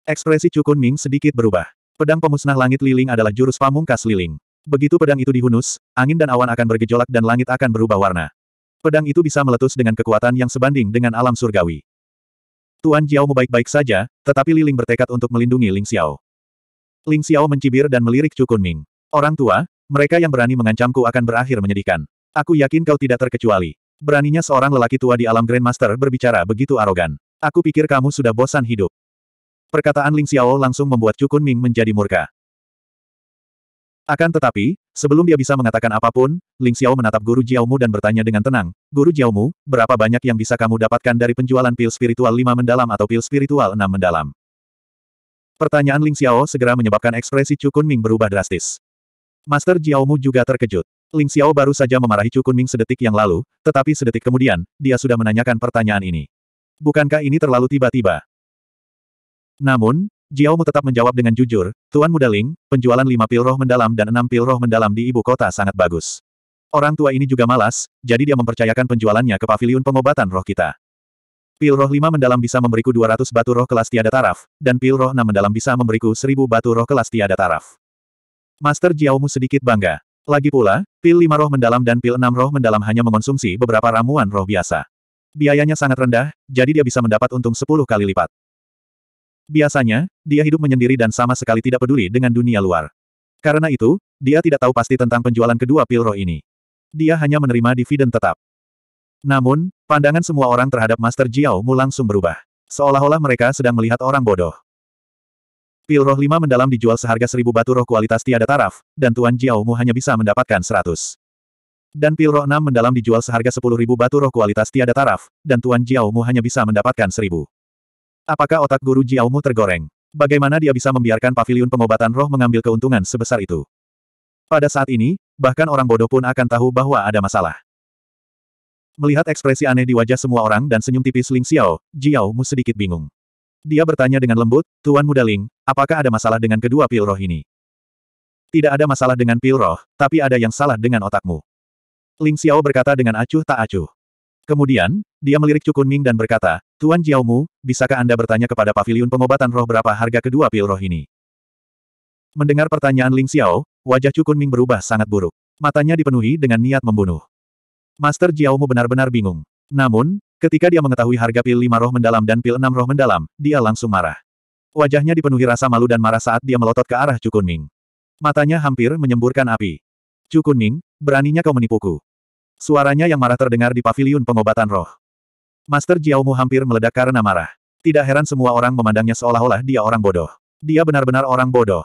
Ekspresi Cukun Ming sedikit berubah. Pedang pemusnah langit liling adalah jurus pamungkas liling. Begitu pedang itu dihunus, angin dan awan akan bergejolak dan langit akan berubah warna. Pedang itu bisa meletus dengan kekuatan yang sebanding dengan alam surgawi. Tuan Jiao mau baik-baik saja, tetapi Liling bertekad untuk melindungi Ling Xiao. Ling Xiao mencibir dan melirik Chu Kunming. Orang tua, mereka yang berani mengancamku akan berakhir menyedihkan. Aku yakin kau tidak terkecuali. Beraninya seorang lelaki tua di alam Grandmaster berbicara begitu arogan. Aku pikir kamu sudah bosan hidup. Perkataan Ling Xiao langsung membuat Chu Kunming menjadi murka. Akan tetapi, sebelum dia bisa mengatakan apapun, Ling Xiao menatap Guru Jiaomu dan bertanya dengan tenang, Guru Jiaomu, berapa banyak yang bisa kamu dapatkan dari penjualan pil spiritual lima mendalam atau pil spiritual enam mendalam? Pertanyaan Ling Xiao segera menyebabkan ekspresi Chu Kunming berubah drastis. Master Jiaomu juga terkejut. Ling Xiao baru saja memarahi Chu Kunming sedetik yang lalu, tetapi sedetik kemudian, dia sudah menanyakan pertanyaan ini. Bukankah ini terlalu tiba-tiba? Namun, Jiaomu tetap menjawab dengan jujur, Tuan Muda Ling, penjualan lima pil roh mendalam dan enam pil roh mendalam di ibu kota sangat bagus. Orang tua ini juga malas, jadi dia mempercayakan penjualannya ke paviliun pengobatan roh kita. Pil roh Lima mendalam bisa memberiku 200 batu roh kelas tiada taraf, dan pil roh Enam mendalam bisa memberiku 1000 batu roh kelas tiada taraf. Master Jiaomu sedikit bangga. Lagi pula, pil Lima roh mendalam dan pil Enam roh mendalam hanya mengonsumsi beberapa ramuan roh biasa. Biayanya sangat rendah, jadi dia bisa mendapat untung 10 kali lipat. Biasanya, dia hidup menyendiri dan sama sekali tidak peduli dengan dunia luar. Karena itu, dia tidak tahu pasti tentang penjualan kedua pil roh ini. Dia hanya menerima dividen tetap. Namun, pandangan semua orang terhadap Master Jiao Mu langsung berubah. Seolah-olah mereka sedang melihat orang bodoh. Pil roh lima mendalam dijual seharga seribu batu roh kualitas tiada taraf, dan Tuan Jiao Mu hanya bisa mendapatkan seratus. Dan pil roh enam mendalam dijual seharga sepuluh ribu batu roh kualitas tiada taraf, dan Tuan Jiao Mu hanya bisa mendapatkan seribu. Apakah otak guru Jiao Mu tergoreng? Bagaimana dia bisa membiarkan pavilion pengobatan roh mengambil keuntungan sebesar itu? Pada saat ini, bahkan orang bodoh pun akan tahu bahwa ada masalah. Melihat ekspresi aneh di wajah semua orang dan senyum tipis Ling Xiao, Jiao Mu sedikit bingung. Dia bertanya dengan lembut, Tuan Muda Ling, apakah ada masalah dengan kedua pil roh ini? Tidak ada masalah dengan pil roh, tapi ada yang salah dengan otakmu. Ling Xiao berkata dengan acuh tak acuh. Kemudian, dia melirik Chu Kunming dan berkata, Tuan Jiao Mu, bisakah Anda bertanya kepada paviliun pengobatan roh berapa harga kedua pil roh ini? Mendengar pertanyaan Ling Xiao, wajah Chu Kunming berubah sangat buruk. Matanya dipenuhi dengan niat membunuh. Master Jiaomu benar-benar bingung. Namun, ketika dia mengetahui harga pil lima roh mendalam dan pil enam roh mendalam, dia langsung marah. Wajahnya dipenuhi rasa malu dan marah saat dia melotot ke arah Chu Kunming. Matanya hampir menyemburkan api. Chu Kunming, beraninya kau menipuku. Suaranya yang marah terdengar di paviliun pengobatan roh. Master Jiaomu hampir meledak karena marah. Tidak heran semua orang memandangnya seolah-olah dia orang bodoh. Dia benar-benar orang bodoh.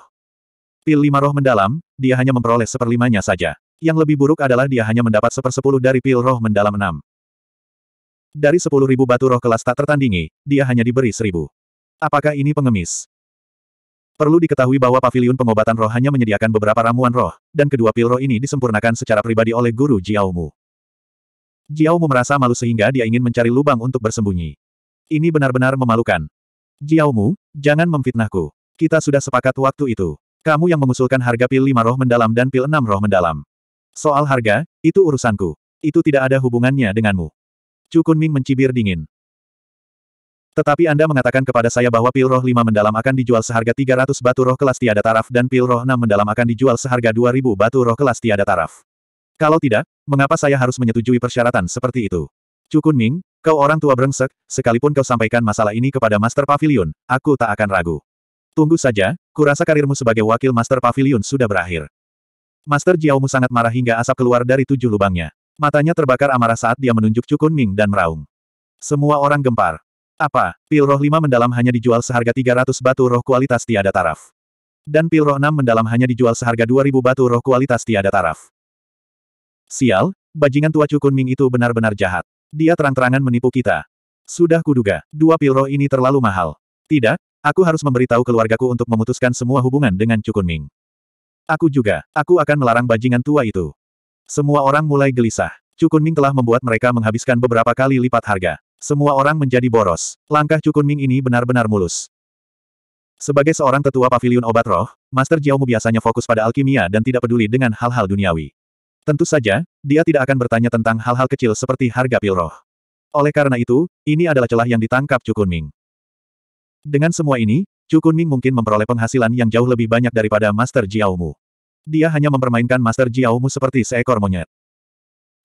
Pil lima roh mendalam, dia hanya memperoleh seperlimanya saja yang lebih buruk adalah dia hanya mendapat sepersepuluh dari pil roh mendalam enam. Dari sepuluh ribu batu roh kelas tak tertandingi, dia hanya diberi seribu. Apakah ini pengemis? Perlu diketahui bahwa pavilion pengobatan roh hanya menyediakan beberapa ramuan roh, dan kedua pil roh ini disempurnakan secara pribadi oleh guru Jiaomu. Jiaomu merasa malu sehingga dia ingin mencari lubang untuk bersembunyi. Ini benar-benar memalukan. Jiaomu, jangan memfitnahku. Kita sudah sepakat waktu itu. Kamu yang mengusulkan harga pil lima roh mendalam dan pil enam roh mendalam. Soal harga, itu urusanku. Itu tidak ada hubungannya denganmu. Chu Kunming mencibir dingin. Tetapi Anda mengatakan kepada saya bahwa pil roh 5 mendalam akan dijual seharga 300 batu roh kelas tiada taraf dan pil roh 6 mendalam akan dijual seharga 2000 batu roh kelas tiada taraf. Kalau tidak, mengapa saya harus menyetujui persyaratan seperti itu? Chu Kunming, kau orang tua brengsek, sekalipun kau sampaikan masalah ini kepada Master Pavilion, aku tak akan ragu. Tunggu saja, kurasa karirmu sebagai wakil Master Pavilion sudah berakhir. Master Mu sangat marah hingga asap keluar dari tujuh lubangnya. Matanya terbakar amarah saat dia menunjuk Cukun Ming dan meraung. Semua orang gempar. Apa, pil roh lima mendalam hanya dijual seharga 300 batu roh kualitas tiada taraf. Dan pil roh enam mendalam hanya dijual seharga 2000 batu roh kualitas tiada taraf. Sial, bajingan tua Cukun Ming itu benar-benar jahat. Dia terang-terangan menipu kita. Sudah kuduga, dua pil roh ini terlalu mahal. Tidak, aku harus memberitahu keluargaku untuk memutuskan semua hubungan dengan Cukun Ming. Aku juga, aku akan melarang bajingan tua itu. Semua orang mulai gelisah. Cukunming telah membuat mereka menghabiskan beberapa kali lipat harga. Semua orang menjadi boros. Langkah Cukunming ini benar-benar mulus. Sebagai seorang tetua pavilion obat roh, Master Jiaomu biasanya fokus pada alkimia dan tidak peduli dengan hal-hal duniawi. Tentu saja, dia tidak akan bertanya tentang hal-hal kecil seperti harga pil roh. Oleh karena itu, ini adalah celah yang ditangkap Cukunming. Dengan semua ini, Chu Kunming mungkin memperoleh penghasilan yang jauh lebih banyak daripada Master Jiaomu. Dia hanya mempermainkan Master Jiaomu seperti seekor monyet.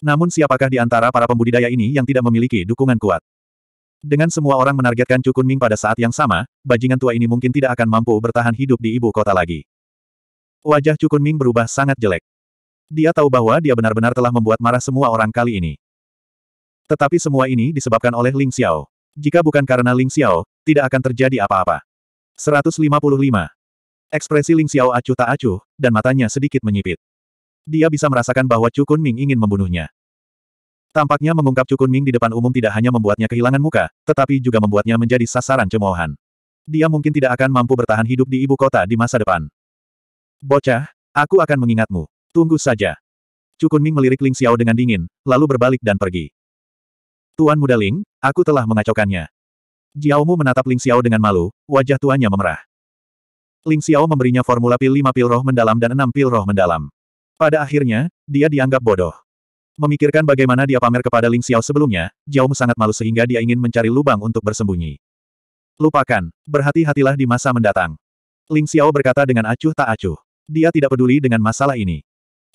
Namun siapakah di antara para pembudidaya ini yang tidak memiliki dukungan kuat? Dengan semua orang menargetkan Chu Kunming pada saat yang sama, bajingan tua ini mungkin tidak akan mampu bertahan hidup di ibu kota lagi. Wajah Chu Kunming berubah sangat jelek. Dia tahu bahwa dia benar-benar telah membuat marah semua orang kali ini. Tetapi semua ini disebabkan oleh Ling Xiao. Jika bukan karena Ling Xiao, tidak akan terjadi apa-apa. 155. Ekspresi Ling Xiao acuh tak acuh, dan matanya sedikit menyipit. Dia bisa merasakan bahwa Cukun Ming ingin membunuhnya. Tampaknya mengungkap Cukun Ming di depan umum tidak hanya membuatnya kehilangan muka, tetapi juga membuatnya menjadi sasaran cemoohan. Dia mungkin tidak akan mampu bertahan hidup di ibu kota di masa depan. Bocah, aku akan mengingatmu. Tunggu saja. Cukun Ming melirik Ling Xiao dengan dingin, lalu berbalik dan pergi. Tuan Muda Ling, aku telah mengacaukannya. Jiaomu menatap Ling Xiao dengan malu, wajah tuanya memerah. Ling Xiao memberinya formula pil 5 pil roh mendalam dan 6 pil roh mendalam. Pada akhirnya, dia dianggap bodoh. Memikirkan bagaimana dia pamer kepada Ling Xiao sebelumnya, Jiaomu sangat malu sehingga dia ingin mencari lubang untuk bersembunyi. Lupakan, berhati-hatilah di masa mendatang. Ling Xiao berkata dengan acuh tak acuh. Dia tidak peduli dengan masalah ini.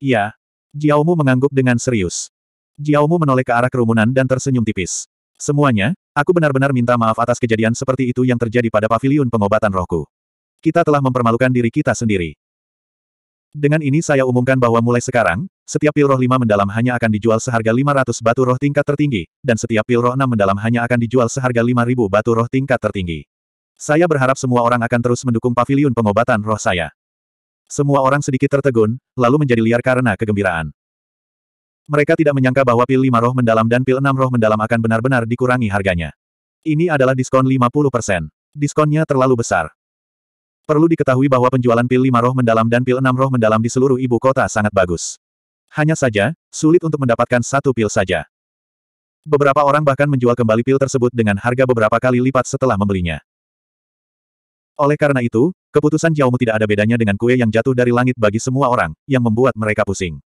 Ya, Jiaomu mengangguk dengan serius. Jiaomu menoleh ke arah kerumunan dan tersenyum tipis. Semuanya, Aku benar-benar minta maaf atas kejadian seperti itu yang terjadi pada paviliun pengobatan rohku. Kita telah mempermalukan diri kita sendiri. Dengan ini saya umumkan bahwa mulai sekarang, setiap pil roh Lima mendalam hanya akan dijual seharga 500 batu roh tingkat tertinggi, dan setiap pil roh Enam mendalam hanya akan dijual seharga 5000 batu roh tingkat tertinggi. Saya berharap semua orang akan terus mendukung paviliun pengobatan roh saya. Semua orang sedikit tertegun, lalu menjadi liar karena kegembiraan. Mereka tidak menyangka bahwa pil 5 roh mendalam dan pil 6 roh mendalam akan benar-benar dikurangi harganya. Ini adalah diskon 50%. Diskonnya terlalu besar. Perlu diketahui bahwa penjualan pil 5 roh mendalam dan pil 6 roh mendalam di seluruh ibu kota sangat bagus. Hanya saja, sulit untuk mendapatkan satu pil saja. Beberapa orang bahkan menjual kembali pil tersebut dengan harga beberapa kali lipat setelah membelinya. Oleh karena itu, keputusan Xiaomu tidak ada bedanya dengan kue yang jatuh dari langit bagi semua orang, yang membuat mereka pusing.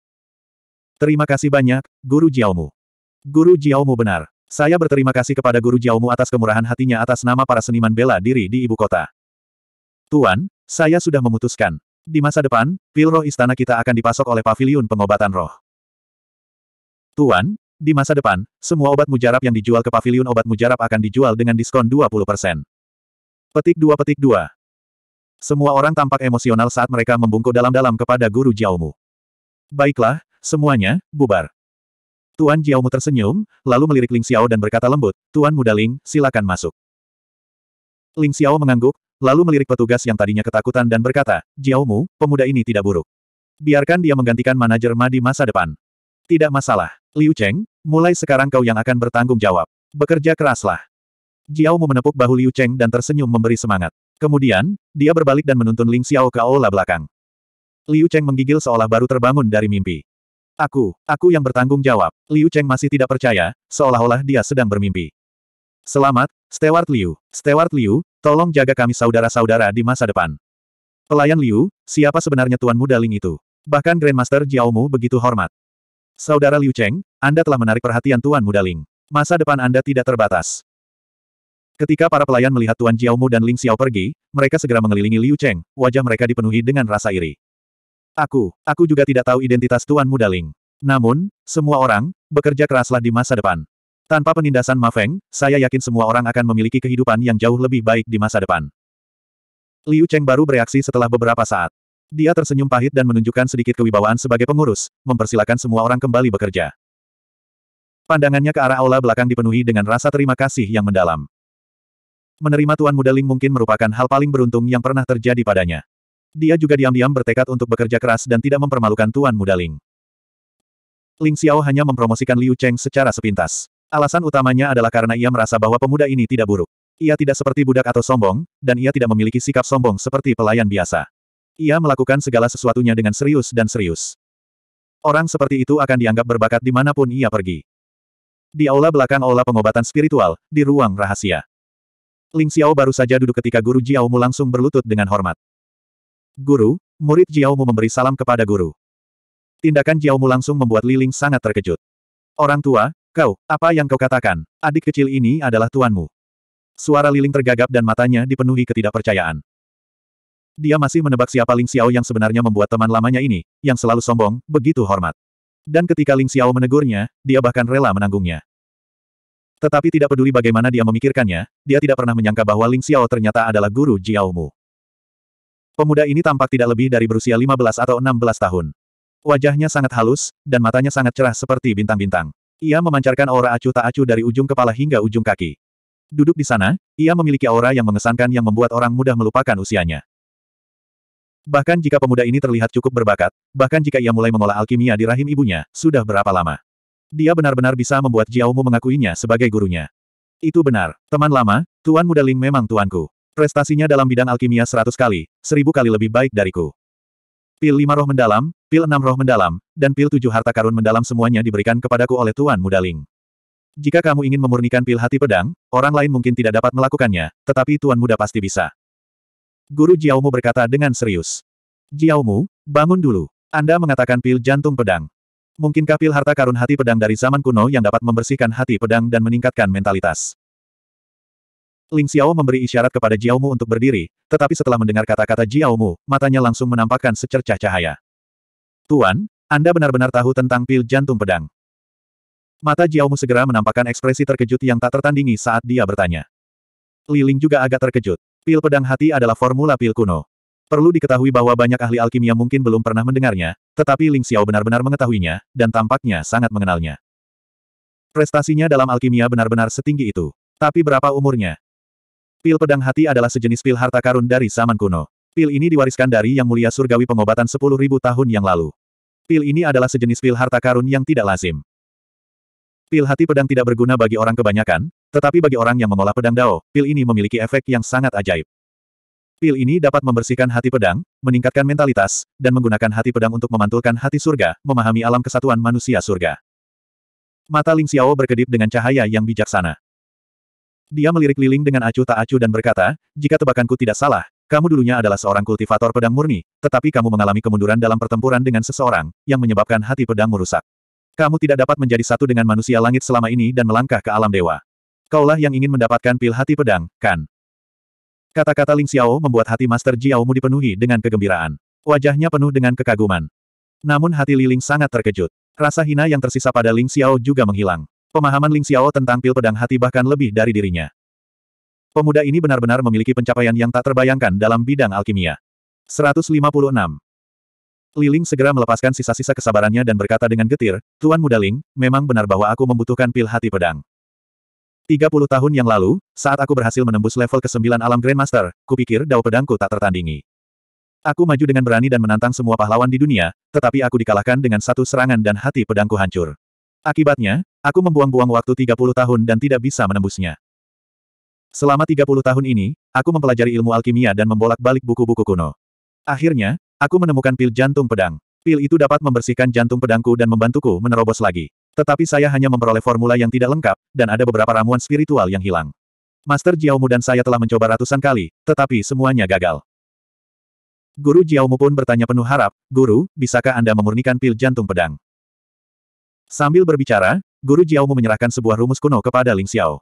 Terima kasih banyak, Guru Jiaomu. Guru Jiaomu benar. Saya berterima kasih kepada Guru Jiaomu atas kemurahan hatinya atas nama para seniman bela diri di ibu kota. Tuan, saya sudah memutuskan. Di masa depan, pil roh istana kita akan dipasok oleh paviliun pengobatan roh. Tuan, di masa depan, semua obat mujarab yang dijual ke paviliun obat mujarab akan dijual dengan diskon 20%. Petik 2 petik 2. Semua orang tampak emosional saat mereka membungkuk dalam-dalam kepada Guru Jiaomu. Baiklah, Semuanya, bubar. Tuan Jiaomu tersenyum, lalu melirik Ling Xiao dan berkata lembut, Tuan Muda Ling, silakan masuk. Ling Xiao mengangguk, lalu melirik petugas yang tadinya ketakutan dan berkata, Jiaomu, pemuda ini tidak buruk. Biarkan dia menggantikan manajer Ma di masa depan. Tidak masalah. Liu Cheng, mulai sekarang kau yang akan bertanggung jawab. Bekerja keraslah. Jiaomu menepuk bahu Liu Cheng dan tersenyum memberi semangat. Kemudian, dia berbalik dan menuntun Ling Xiao ke aula belakang. Liu Cheng menggigil seolah baru terbangun dari mimpi. Aku, aku yang bertanggung jawab. Liu Cheng masih tidak percaya, seolah-olah dia sedang bermimpi. Selamat, Stewart Liu. Stewart Liu, tolong jaga kami saudara-saudara di masa depan. Pelayan Liu, siapa sebenarnya Tuan Muda Ling itu? Bahkan Grandmaster Mu begitu hormat. Saudara Liu Cheng, Anda telah menarik perhatian Tuan Muda Ling. Masa depan Anda tidak terbatas. Ketika para pelayan melihat Tuan Mu dan Ling Xiao pergi, mereka segera mengelilingi Liu Cheng, wajah mereka dipenuhi dengan rasa iri. Aku, aku juga tidak tahu identitas Tuan Muda Ling. Namun, semua orang, bekerja keraslah di masa depan. Tanpa penindasan Ma Feng, saya yakin semua orang akan memiliki kehidupan yang jauh lebih baik di masa depan. Liu Cheng baru bereaksi setelah beberapa saat. Dia tersenyum pahit dan menunjukkan sedikit kewibawaan sebagai pengurus, mempersilahkan semua orang kembali bekerja. Pandangannya ke arah aula belakang dipenuhi dengan rasa terima kasih yang mendalam. Menerima Tuan Muda Ling mungkin merupakan hal paling beruntung yang pernah terjadi padanya. Dia juga diam-diam bertekad untuk bekerja keras dan tidak mempermalukan Tuan Muda Ling. Ling Xiao hanya mempromosikan Liu Cheng secara sepintas. Alasan utamanya adalah karena ia merasa bahwa pemuda ini tidak buruk. Ia tidak seperti budak atau sombong, dan ia tidak memiliki sikap sombong seperti pelayan biasa. Ia melakukan segala sesuatunya dengan serius dan serius. Orang seperti itu akan dianggap berbakat dimanapun ia pergi. Di aula belakang aula pengobatan spiritual, di ruang rahasia. Ling Xiao baru saja duduk ketika Guru Jiaomu langsung berlutut dengan hormat. Guru, murid Jiaomu memberi salam kepada guru. Tindakan Jiaomu langsung membuat Liling sangat terkejut. Orang tua, kau, apa yang kau katakan? Adik kecil ini adalah tuanmu. Suara Liling tergagap dan matanya dipenuhi ketidakpercayaan. Dia masih menebak siapa Ling Xiao yang sebenarnya membuat teman lamanya ini, yang selalu sombong, begitu hormat. Dan ketika Ling Xiao menegurnya, dia bahkan rela menanggungnya. Tetapi tidak peduli bagaimana dia memikirkannya, dia tidak pernah menyangka bahwa Ling Xiao ternyata adalah guru Jiaomu. Pemuda ini tampak tidak lebih dari berusia 15 atau 16 tahun. Wajahnya sangat halus, dan matanya sangat cerah seperti bintang-bintang. Ia memancarkan aura acuh tak acuh dari ujung kepala hingga ujung kaki. Duduk di sana, ia memiliki aura yang mengesankan yang membuat orang mudah melupakan usianya. Bahkan jika pemuda ini terlihat cukup berbakat, bahkan jika ia mulai mengolah alkimia di rahim ibunya, sudah berapa lama. Dia benar-benar bisa membuat Jiaomu mengakuinya sebagai gurunya. Itu benar, teman lama, Tuan Muda Ling memang tuanku. Prestasinya dalam bidang alkimia seratus kali, seribu kali lebih baik dariku. Pil lima roh mendalam, pil enam roh mendalam, dan pil tujuh harta karun mendalam semuanya diberikan kepadaku oleh Tuan Muda Ling. Jika kamu ingin memurnikan pil hati pedang, orang lain mungkin tidak dapat melakukannya, tetapi Tuan Muda pasti bisa. Guru Jiaomu berkata dengan serius. Jiaomu, bangun dulu. Anda mengatakan pil jantung pedang. Mungkinkah pil harta karun hati pedang dari zaman kuno yang dapat membersihkan hati pedang dan meningkatkan mentalitas? Ling Xiao memberi isyarat kepada Jiaomu untuk berdiri, tetapi setelah mendengar kata-kata Jiaomu, matanya langsung menampakkan secercah cahaya. Tuan, Anda benar-benar tahu tentang pil jantung pedang. Mata Jiaomu segera menampakkan ekspresi terkejut yang tak tertandingi saat dia bertanya. Li Ling juga agak terkejut. Pil pedang hati adalah formula pil kuno. Perlu diketahui bahwa banyak ahli alkimia mungkin belum pernah mendengarnya, tetapi Ling Xiao benar-benar mengetahuinya, dan tampaknya sangat mengenalnya. Prestasinya dalam alkimia benar-benar setinggi itu. Tapi berapa umurnya? Pil pedang hati adalah sejenis pil harta karun dari zaman kuno. Pil ini diwariskan dari Yang Mulia Surgawi pengobatan 10.000 tahun yang lalu. Pil ini adalah sejenis pil harta karun yang tidak lazim. Pil hati pedang tidak berguna bagi orang kebanyakan, tetapi bagi orang yang mengolah pedang Dao, pil ini memiliki efek yang sangat ajaib. Pil ini dapat membersihkan hati pedang, meningkatkan mentalitas, dan menggunakan hati pedang untuk memantulkan hati surga, memahami alam kesatuan manusia surga. Mata Ling Xiao berkedip dengan cahaya yang bijaksana. Dia melirik Liling dengan acuh tak acuh dan berkata, jika tebakanku tidak salah, kamu dulunya adalah seorang kultivator pedang murni, tetapi kamu mengalami kemunduran dalam pertempuran dengan seseorang, yang menyebabkan hati pedangmu rusak. Kamu tidak dapat menjadi satu dengan manusia langit selama ini dan melangkah ke alam dewa. Kaulah yang ingin mendapatkan pil hati pedang, kan? Kata-kata Ling Xiao membuat hati Master Jiaomu dipenuhi dengan kegembiraan. Wajahnya penuh dengan kekaguman. Namun hati Liling sangat terkejut. Rasa hina yang tersisa pada Ling Xiao juga menghilang. Pemahaman Ling Xiao tentang pil pedang hati bahkan lebih dari dirinya. Pemuda ini benar-benar memiliki pencapaian yang tak terbayangkan dalam bidang alkimia. 156. Ling segera melepaskan sisa-sisa kesabarannya dan berkata dengan getir, Tuan Muda Ling, memang benar bahwa aku membutuhkan pil hati pedang. 30 tahun yang lalu, saat aku berhasil menembus level ke-9 alam Grandmaster, kupikir dao pedangku tak tertandingi. Aku maju dengan berani dan menantang semua pahlawan di dunia, tetapi aku dikalahkan dengan satu serangan dan hati pedangku hancur. Akibatnya, aku membuang-buang waktu 30 tahun dan tidak bisa menembusnya. Selama 30 tahun ini, aku mempelajari ilmu alkimia dan membolak-balik buku-buku kuno. Akhirnya, aku menemukan pil jantung pedang. Pil itu dapat membersihkan jantung pedangku dan membantuku menerobos lagi. Tetapi saya hanya memperoleh formula yang tidak lengkap, dan ada beberapa ramuan spiritual yang hilang. Master Jiaomu dan saya telah mencoba ratusan kali, tetapi semuanya gagal. Guru Jiaomu pun bertanya penuh harap, Guru, bisakah Anda memurnikan pil jantung pedang? Sambil berbicara, Guru Jiaomu menyerahkan sebuah rumus kuno kepada Ling Xiao.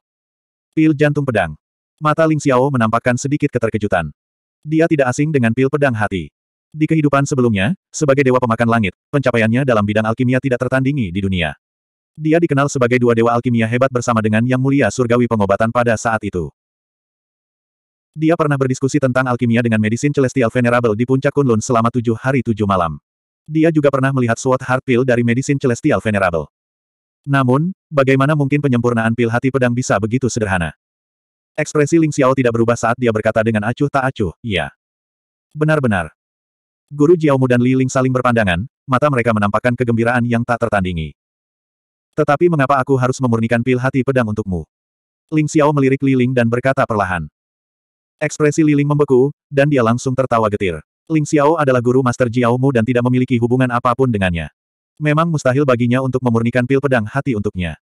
Pil jantung pedang. Mata Ling Xiao menampakkan sedikit keterkejutan. Dia tidak asing dengan pil pedang hati. Di kehidupan sebelumnya, sebagai dewa pemakan langit, pencapaiannya dalam bidang alkimia tidak tertandingi di dunia. Dia dikenal sebagai dua dewa alkimia hebat bersama dengan Yang Mulia Surgawi Pengobatan pada saat itu. Dia pernah berdiskusi tentang alkimia dengan Medisin Celestial Venerable di Puncak Kunlun selama tujuh hari tujuh malam. Dia juga pernah melihat SWOT Heart Pill dari Medicine Celestial Venerable. Namun, bagaimana mungkin penyempurnaan pil hati pedang bisa begitu sederhana? Ekspresi Ling Xiao tidak berubah saat dia berkata dengan acuh tak acuh, ya. Benar-benar. Guru Jiaomu dan Li Ling saling berpandangan, mata mereka menampakkan kegembiraan yang tak tertandingi. Tetapi mengapa aku harus memurnikan pil hati pedang untukmu? Ling Xiao melirik Li Ling dan berkata perlahan. Ekspresi Li Ling membeku, dan dia langsung tertawa getir. Ling Xiao adalah guru Master Jiao Mu dan tidak memiliki hubungan apapun dengannya. Memang mustahil baginya untuk memurnikan pil pedang hati untuknya.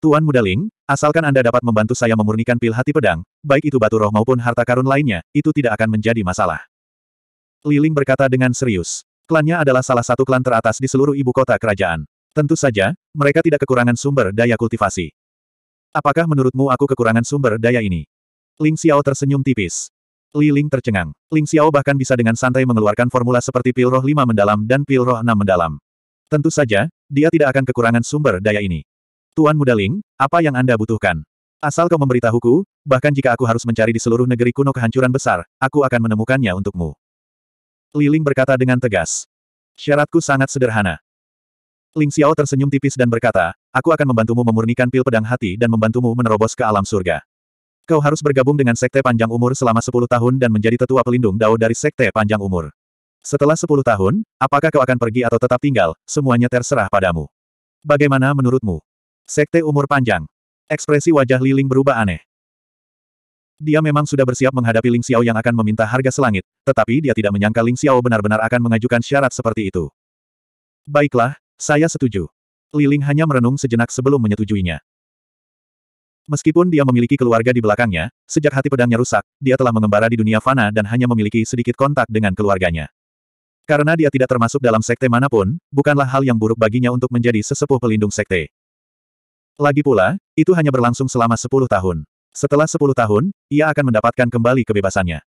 Tuan Muda Ling, asalkan Anda dapat membantu saya memurnikan pil hati pedang, baik itu batu roh maupun harta karun lainnya, itu tidak akan menjadi masalah. Li Ling berkata dengan serius. Klannya adalah salah satu klan teratas di seluruh ibu kota kerajaan. Tentu saja, mereka tidak kekurangan sumber daya kultivasi. Apakah menurutmu aku kekurangan sumber daya ini? Ling Xiao tersenyum tipis. Li Ling tercengang. Ling Xiao bahkan bisa dengan santai mengeluarkan formula seperti pil roh 5 mendalam dan pil roh 6 mendalam. Tentu saja, dia tidak akan kekurangan sumber daya ini. Tuan Muda Ling, apa yang Anda butuhkan? Asal kau memberitahuku, bahkan jika aku harus mencari di seluruh negeri kuno kehancuran besar, aku akan menemukannya untukmu. Li Ling berkata dengan tegas. Syaratku sangat sederhana. Ling Xiao tersenyum tipis dan berkata, aku akan membantumu memurnikan pil pedang hati dan membantumu menerobos ke alam surga. Kau harus bergabung dengan Sekte Panjang Umur selama 10 tahun dan menjadi tetua pelindung Dao dari Sekte Panjang Umur. Setelah 10 tahun, apakah kau akan pergi atau tetap tinggal, semuanya terserah padamu. Bagaimana menurutmu? Sekte Umur Panjang. Ekspresi wajah Liling berubah aneh. Dia memang sudah bersiap menghadapi Ling Xiao yang akan meminta harga selangit, tetapi dia tidak menyangka Ling Xiao benar-benar akan mengajukan syarat seperti itu. Baiklah, saya setuju. Liling hanya merenung sejenak sebelum menyetujuinya. Meskipun dia memiliki keluarga di belakangnya, sejak hati pedangnya rusak, dia telah mengembara di dunia fana dan hanya memiliki sedikit kontak dengan keluarganya. Karena dia tidak termasuk dalam sekte manapun, bukanlah hal yang buruk baginya untuk menjadi sesepuh pelindung sekte. Lagi pula, itu hanya berlangsung selama 10 tahun. Setelah 10 tahun, ia akan mendapatkan kembali kebebasannya.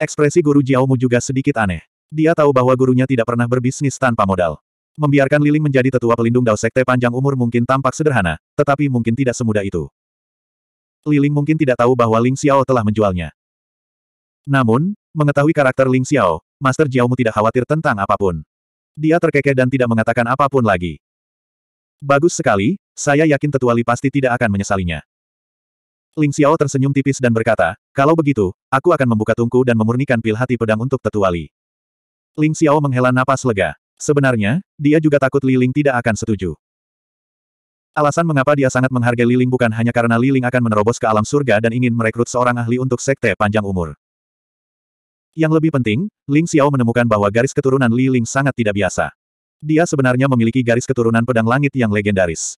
Ekspresi guru Jiaomu juga sedikit aneh. Dia tahu bahwa gurunya tidak pernah berbisnis tanpa modal. Membiarkan Liling menjadi tetua pelindung Dao Sekte panjang umur mungkin tampak sederhana, tetapi mungkin tidak semudah itu. Liling mungkin tidak tahu bahwa Ling Xiao telah menjualnya. Namun, mengetahui karakter Ling Xiao, Master Jiaomu tidak khawatir tentang apapun. Dia terkekeh dan tidak mengatakan apapun lagi. Bagus sekali, saya yakin tetua Li pasti tidak akan menyesalinya. Ling Xiao tersenyum tipis dan berkata, kalau begitu, aku akan membuka tungku dan memurnikan pil hati pedang untuk tetua Li. Ling Xiao menghela napas lega. Sebenarnya, dia juga takut Li Ling tidak akan setuju. Alasan mengapa dia sangat menghargai Liling bukan hanya karena Liling akan menerobos ke alam surga dan ingin merekrut seorang ahli untuk sekte panjang umur. Yang lebih penting, Ling Xiao menemukan bahwa garis keturunan Li Ling sangat tidak biasa. Dia sebenarnya memiliki garis keturunan pedang langit yang legendaris.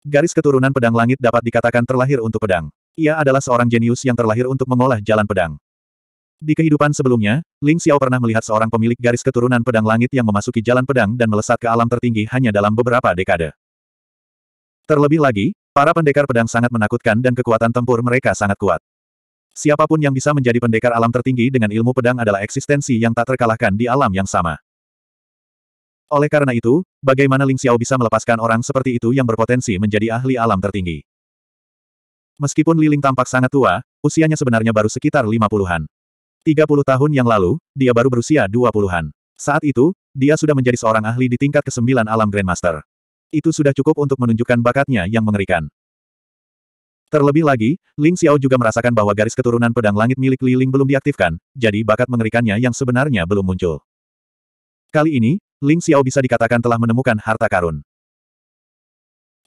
Garis keturunan pedang langit dapat dikatakan terlahir untuk pedang. Ia adalah seorang jenius yang terlahir untuk mengolah jalan pedang. Di kehidupan sebelumnya, Ling Xiao pernah melihat seorang pemilik garis keturunan pedang langit yang memasuki jalan pedang dan melesat ke alam tertinggi hanya dalam beberapa dekade. Terlebih lagi, para pendekar pedang sangat menakutkan dan kekuatan tempur mereka sangat kuat. Siapapun yang bisa menjadi pendekar alam tertinggi dengan ilmu pedang adalah eksistensi yang tak terkalahkan di alam yang sama. Oleh karena itu, bagaimana Ling Xiao bisa melepaskan orang seperti itu yang berpotensi menjadi ahli alam tertinggi? Meskipun Li Ling tampak sangat tua, usianya sebenarnya baru sekitar 50-an. 30 tahun yang lalu, dia baru berusia 20-an. Saat itu, dia sudah menjadi seorang ahli di tingkat ke-9 alam Grandmaster. Itu sudah cukup untuk menunjukkan bakatnya yang mengerikan. Terlebih lagi, Ling Xiao juga merasakan bahwa garis keturunan pedang langit milik Li Ling belum diaktifkan, jadi bakat mengerikannya yang sebenarnya belum muncul. Kali ini, Ling Xiao bisa dikatakan telah menemukan harta karun.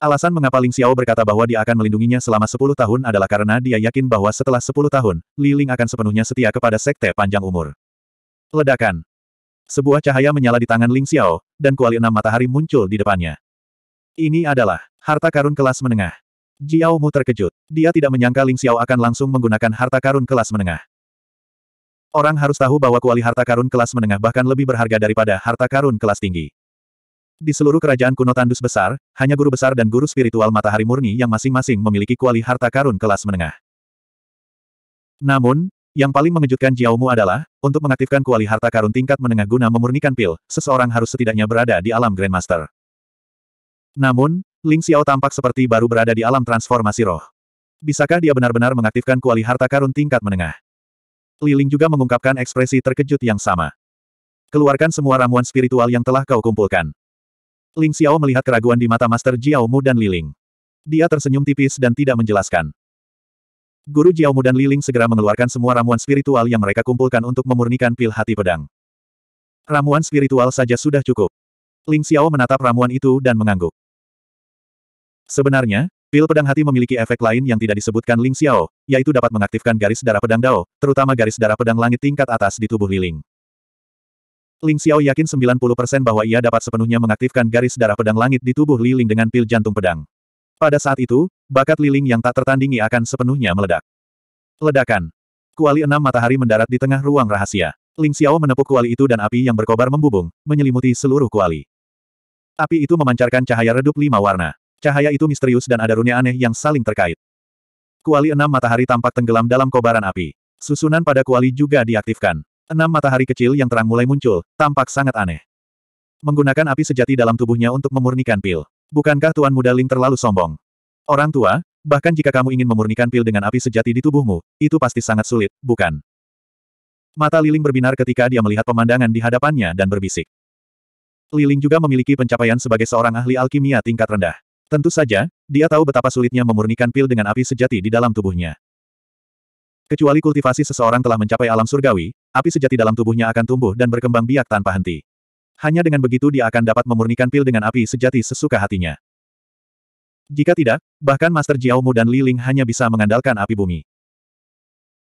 Alasan mengapa Ling Xiao berkata bahwa dia akan melindunginya selama 10 tahun adalah karena dia yakin bahwa setelah 10 tahun, Li Ling akan sepenuhnya setia kepada sekte panjang umur. Ledakan. Sebuah cahaya menyala di tangan Ling Xiao, dan kuali enam matahari muncul di depannya. Ini adalah harta karun kelas menengah. Jiao Mu terkejut. Dia tidak menyangka Ling Xiao akan langsung menggunakan harta karun kelas menengah. Orang harus tahu bahwa kuali harta karun kelas menengah bahkan lebih berharga daripada harta karun kelas tinggi. Di seluruh kerajaan kuno tandus besar, hanya guru besar dan guru spiritual matahari murni yang masing-masing memiliki kuali harta karun kelas menengah. Namun, yang paling mengejutkan Jiao Mu adalah, untuk mengaktifkan kuali harta karun tingkat menengah guna memurnikan pil, seseorang harus setidaknya berada di alam Grandmaster. Namun, Ling Xiao tampak seperti baru berada di alam transformasi roh. Bisakah dia benar-benar mengaktifkan kuali harta karun tingkat menengah? Li Ling juga mengungkapkan ekspresi terkejut yang sama. Keluarkan semua ramuan spiritual yang telah kau kumpulkan. Ling Xiao melihat keraguan di mata Master Jiao Mu dan Li Ling. Dia tersenyum tipis dan tidak menjelaskan. Guru Jiao Mu dan Li Ling segera mengeluarkan semua ramuan spiritual yang mereka kumpulkan untuk memurnikan pil hati pedang. Ramuan spiritual saja sudah cukup. Ling Xiao menatap ramuan itu dan mengangguk. Sebenarnya, pil pedang hati memiliki efek lain yang tidak disebutkan Ling Xiao, yaitu dapat mengaktifkan garis darah pedang Dao, terutama garis darah pedang langit tingkat atas di tubuh Liling. Ling Xiao yakin 90% bahwa ia dapat sepenuhnya mengaktifkan garis darah pedang langit di tubuh Liling dengan pil jantung pedang. Pada saat itu, bakat Liling yang tak tertandingi akan sepenuhnya meledak. Ledakan. Kuali enam matahari mendarat di tengah ruang rahasia. Ling Xiao menepuk kuali itu dan api yang berkobar membubung, menyelimuti seluruh kuali. Api itu memancarkan cahaya redup lima warna. Cahaya itu misterius dan ada runya aneh yang saling terkait. Kuali enam matahari tampak tenggelam dalam kobaran api. Susunan pada kuali juga diaktifkan. Enam matahari kecil yang terang mulai muncul, tampak sangat aneh. Menggunakan api sejati dalam tubuhnya untuk memurnikan pil. Bukankah Tuan Muda Ling terlalu sombong? Orang tua, bahkan jika kamu ingin memurnikan pil dengan api sejati di tubuhmu, itu pasti sangat sulit, bukan? Mata Liling berbinar ketika dia melihat pemandangan di hadapannya dan berbisik. Liling juga memiliki pencapaian sebagai seorang ahli alkimia tingkat rendah. Tentu saja, dia tahu betapa sulitnya memurnikan pil dengan api sejati di dalam tubuhnya. Kecuali kultivasi seseorang telah mencapai alam surgawi, api sejati dalam tubuhnya akan tumbuh dan berkembang biak tanpa henti. Hanya dengan begitu dia akan dapat memurnikan pil dengan api sejati sesuka hatinya. Jika tidak, bahkan Master Jiaomu dan Li Ling hanya bisa mengandalkan api bumi.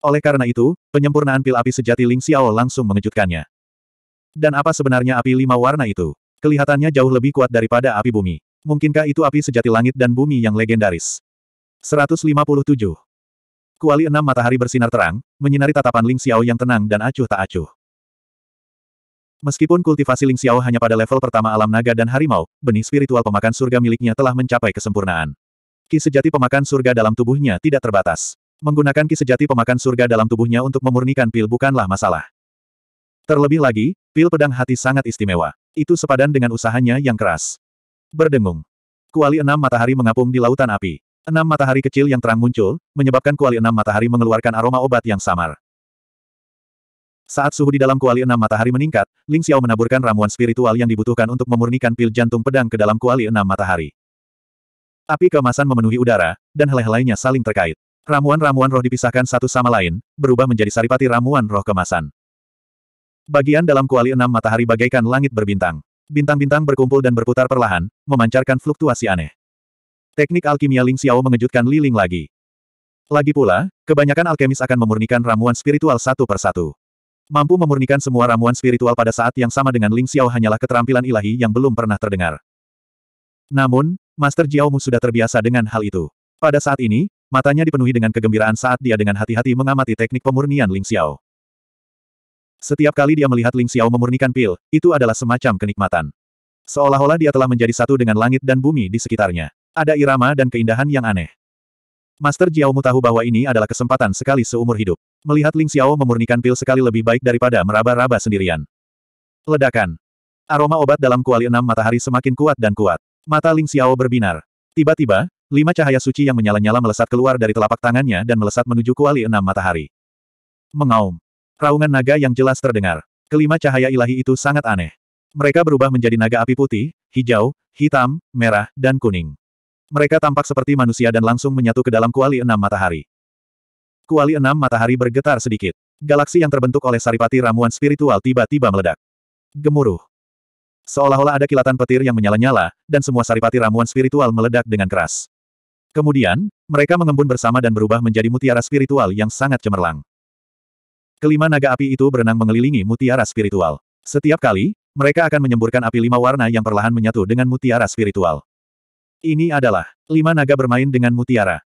Oleh karena itu, penyempurnaan pil api sejati Ling Xiao langsung mengejutkannya. Dan apa sebenarnya api lima warna itu? Kelihatannya jauh lebih kuat daripada api bumi. Mungkinkah itu api sejati langit dan bumi yang legendaris? 157. Kuali enam matahari bersinar terang, menyinari tatapan Ling Xiao yang tenang dan acuh tak acuh. Meskipun kultivasi Ling Xiao hanya pada level pertama alam naga dan harimau, benih spiritual pemakan surga miliknya telah mencapai kesempurnaan. Ki sejati pemakan surga dalam tubuhnya tidak terbatas. Menggunakan ki sejati pemakan surga dalam tubuhnya untuk memurnikan pil bukanlah masalah. Terlebih lagi, pil pedang hati sangat istimewa. Itu sepadan dengan usahanya yang keras berdengung. Kuali enam matahari mengapung di lautan api. Enam matahari kecil yang terang muncul, menyebabkan kuali enam matahari mengeluarkan aroma obat yang samar. Saat suhu di dalam kuali enam matahari meningkat, Ling Xiao menaburkan ramuan spiritual yang dibutuhkan untuk memurnikan pil jantung pedang ke dalam kuali enam matahari. Api kemasan memenuhi udara, dan helai-helainya saling terkait. Ramuan-ramuan roh dipisahkan satu sama lain, berubah menjadi saripati ramuan roh kemasan. Bagian dalam kuali enam matahari bagaikan langit berbintang. Bintang-bintang berkumpul dan berputar perlahan, memancarkan fluktuasi aneh. Teknik alkimia Ling Xiao mengejutkan Li Ling lagi. Lagi pula, kebanyakan alkemis akan memurnikan ramuan spiritual satu persatu. Mampu memurnikan semua ramuan spiritual pada saat yang sama dengan Ling Xiao hanyalah keterampilan ilahi yang belum pernah terdengar. Namun, Master Jiaomu sudah terbiasa dengan hal itu. Pada saat ini, matanya dipenuhi dengan kegembiraan saat dia dengan hati-hati mengamati teknik pemurnian Ling Xiao. Setiap kali dia melihat Ling Xiao memurnikan pil, itu adalah semacam kenikmatan. Seolah-olah dia telah menjadi satu dengan langit dan bumi di sekitarnya. Ada irama dan keindahan yang aneh. Master Jiaomu tahu bahwa ini adalah kesempatan sekali seumur hidup. Melihat Ling Xiao memurnikan pil sekali lebih baik daripada meraba-raba sendirian. Ledakan. Aroma obat dalam kuali enam matahari semakin kuat dan kuat. Mata Ling Xiao berbinar. Tiba-tiba, lima cahaya suci yang menyala-nyala melesat keluar dari telapak tangannya dan melesat menuju kuali enam matahari. Mengaum. Raungan naga yang jelas terdengar. Kelima cahaya ilahi itu sangat aneh. Mereka berubah menjadi naga api putih, hijau, hitam, merah, dan kuning. Mereka tampak seperti manusia dan langsung menyatu ke dalam kuali enam matahari. Kuali enam matahari bergetar sedikit. Galaksi yang terbentuk oleh saripati ramuan spiritual tiba-tiba meledak. Gemuruh. Seolah-olah ada kilatan petir yang menyala-nyala, dan semua saripati ramuan spiritual meledak dengan keras. Kemudian, mereka mengembun bersama dan berubah menjadi mutiara spiritual yang sangat cemerlang. Kelima naga api itu berenang mengelilingi mutiara spiritual. Setiap kali, mereka akan menyemburkan api lima warna yang perlahan menyatu dengan mutiara spiritual. Ini adalah lima naga bermain dengan mutiara.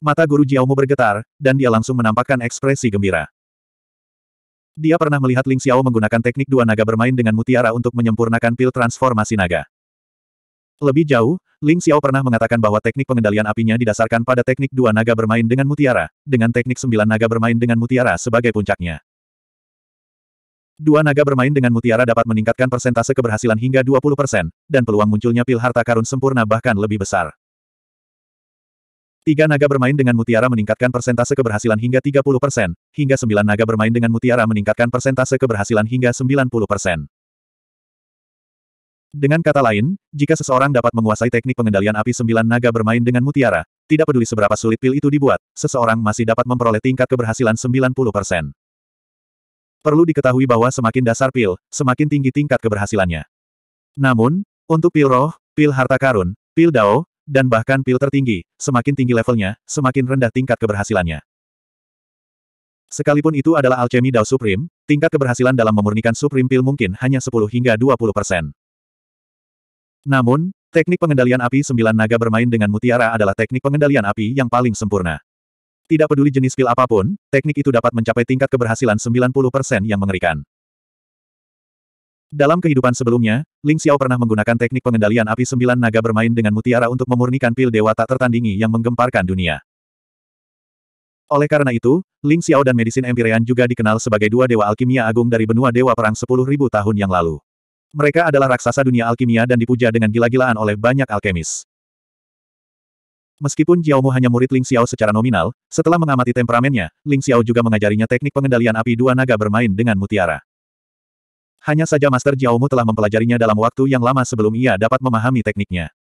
Mata guru Jiaomu bergetar, dan dia langsung menampakkan ekspresi gembira. Dia pernah melihat Ling Xiao menggunakan teknik dua naga bermain dengan mutiara untuk menyempurnakan pil transformasi naga. Lebih jauh, Ling Xiao pernah mengatakan bahwa teknik pengendalian apinya didasarkan pada teknik dua naga bermain dengan mutiara, dengan teknik sembilan naga bermain dengan mutiara sebagai puncaknya. Dua naga bermain dengan mutiara dapat meningkatkan persentase keberhasilan hingga 20%, dan peluang munculnya pil harta karun sempurna bahkan lebih besar. Tiga naga bermain dengan mutiara meningkatkan persentase keberhasilan hingga 30%, hingga sembilan naga bermain dengan mutiara meningkatkan persentase keberhasilan hingga 90%. Dengan kata lain, jika seseorang dapat menguasai teknik pengendalian api sembilan naga bermain dengan mutiara, tidak peduli seberapa sulit pil itu dibuat, seseorang masih dapat memperoleh tingkat keberhasilan 90%. Perlu diketahui bahwa semakin dasar pil, semakin tinggi tingkat keberhasilannya. Namun, untuk pil roh, pil harta karun, pil dao, dan bahkan pil tertinggi, semakin tinggi levelnya, semakin rendah tingkat keberhasilannya. Sekalipun itu adalah alchemy Dao Supreme, tingkat keberhasilan dalam memurnikan Supreme pil mungkin hanya 10 hingga 20 persen. Namun, teknik pengendalian api sembilan naga bermain dengan mutiara adalah teknik pengendalian api yang paling sempurna. Tidak peduli jenis pil apapun, teknik itu dapat mencapai tingkat keberhasilan 90% yang mengerikan. Dalam kehidupan sebelumnya, Ling Xiao pernah menggunakan teknik pengendalian api sembilan naga bermain dengan mutiara untuk memurnikan pil dewa tak tertandingi yang menggemparkan dunia. Oleh karena itu, Ling Xiao dan Medisin Empyrean juga dikenal sebagai dua dewa alkimia agung dari benua dewa perang 10.000 tahun yang lalu. Mereka adalah raksasa dunia alkimia dan dipuja dengan gila-gilaan oleh banyak alkemis. Meskipun Jiaomu hanya murid Ling Xiao secara nominal, setelah mengamati temperamennya, Ling Xiao juga mengajarinya teknik pengendalian api dua naga bermain dengan mutiara. Hanya saja Master Jiaomu telah mempelajarinya dalam waktu yang lama sebelum ia dapat memahami tekniknya.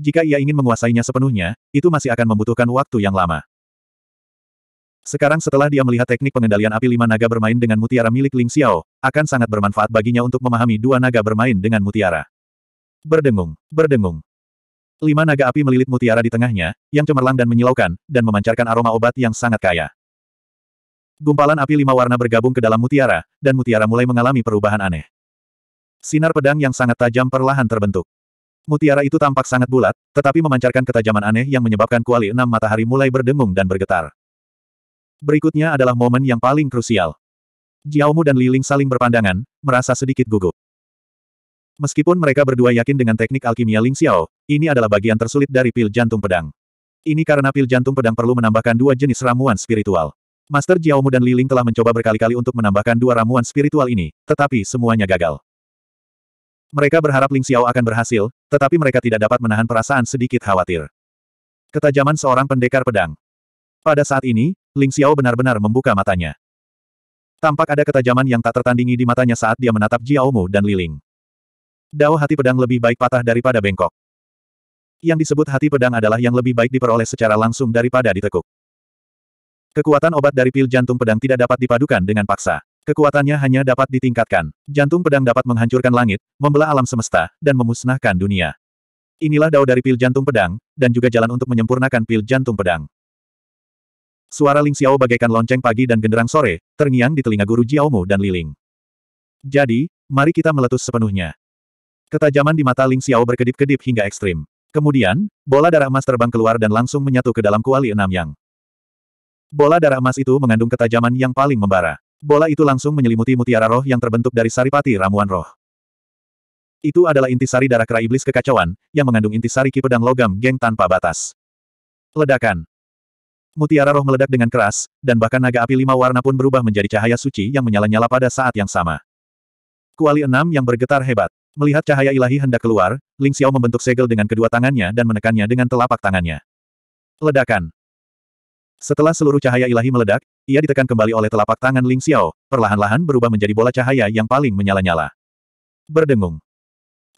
Jika ia ingin menguasainya sepenuhnya, itu masih akan membutuhkan waktu yang lama. Sekarang setelah dia melihat teknik pengendalian api lima naga bermain dengan mutiara milik Ling Xiao, akan sangat bermanfaat baginya untuk memahami dua naga bermain dengan mutiara. Berdengung, berdengung. Lima naga api melilit mutiara di tengahnya, yang cemerlang dan menyilaukan, dan memancarkan aroma obat yang sangat kaya. Gumpalan api lima warna bergabung ke dalam mutiara, dan mutiara mulai mengalami perubahan aneh. Sinar pedang yang sangat tajam perlahan terbentuk. Mutiara itu tampak sangat bulat, tetapi memancarkan ketajaman aneh yang menyebabkan kuali enam matahari mulai berdengung dan bergetar. Berikutnya adalah momen yang paling krusial. Jiaomu dan Liling saling berpandangan, merasa sedikit gugup. Meskipun mereka berdua yakin dengan teknik alkimia Ling Xiao, ini adalah bagian tersulit dari pil jantung pedang. Ini karena pil jantung pedang perlu menambahkan dua jenis ramuan spiritual. Master Jiaomu dan Liling telah mencoba berkali-kali untuk menambahkan dua ramuan spiritual ini, tetapi semuanya gagal. Mereka berharap Ling Xiao akan berhasil, tetapi mereka tidak dapat menahan perasaan sedikit khawatir. Ketajaman seorang pendekar pedang. Pada saat ini, Ling Xiao benar-benar membuka matanya. Tampak ada ketajaman yang tak tertandingi di matanya saat dia menatap Jiaomu dan Liling. Dao hati pedang lebih baik patah daripada bengkok. Yang disebut hati pedang adalah yang lebih baik diperoleh secara langsung daripada ditekuk. Kekuatan obat dari pil jantung pedang tidak dapat dipadukan dengan paksa. Kekuatannya hanya dapat ditingkatkan. Jantung pedang dapat menghancurkan langit, membelah alam semesta, dan memusnahkan dunia. Inilah dao dari pil jantung pedang, dan juga jalan untuk menyempurnakan pil jantung pedang. Suara Ling Xiao bagaikan lonceng pagi dan genderang sore, terngiang di telinga guru Jiaomu dan Liling. Jadi, mari kita meletus sepenuhnya. Ketajaman di mata Ling Xiao berkedip-kedip hingga ekstrim. Kemudian, bola darah emas terbang keluar dan langsung menyatu ke dalam kuali enam yang. Bola darah emas itu mengandung ketajaman yang paling membara. Bola itu langsung menyelimuti mutiara roh yang terbentuk dari saripati ramuan roh. Itu adalah intisari darah kera iblis kekacauan, yang mengandung intisari ki pedang logam geng tanpa batas. Ledakan. Mutiara roh meledak dengan keras, dan bahkan naga api lima warna pun berubah menjadi cahaya suci yang menyala-nyala pada saat yang sama. Kuali enam yang bergetar hebat. Melihat cahaya ilahi hendak keluar, Ling Xiao membentuk segel dengan kedua tangannya dan menekannya dengan telapak tangannya. Ledakan. Setelah seluruh cahaya ilahi meledak, ia ditekan kembali oleh telapak tangan Ling Xiao, perlahan-lahan berubah menjadi bola cahaya yang paling menyala-nyala. Berdengung.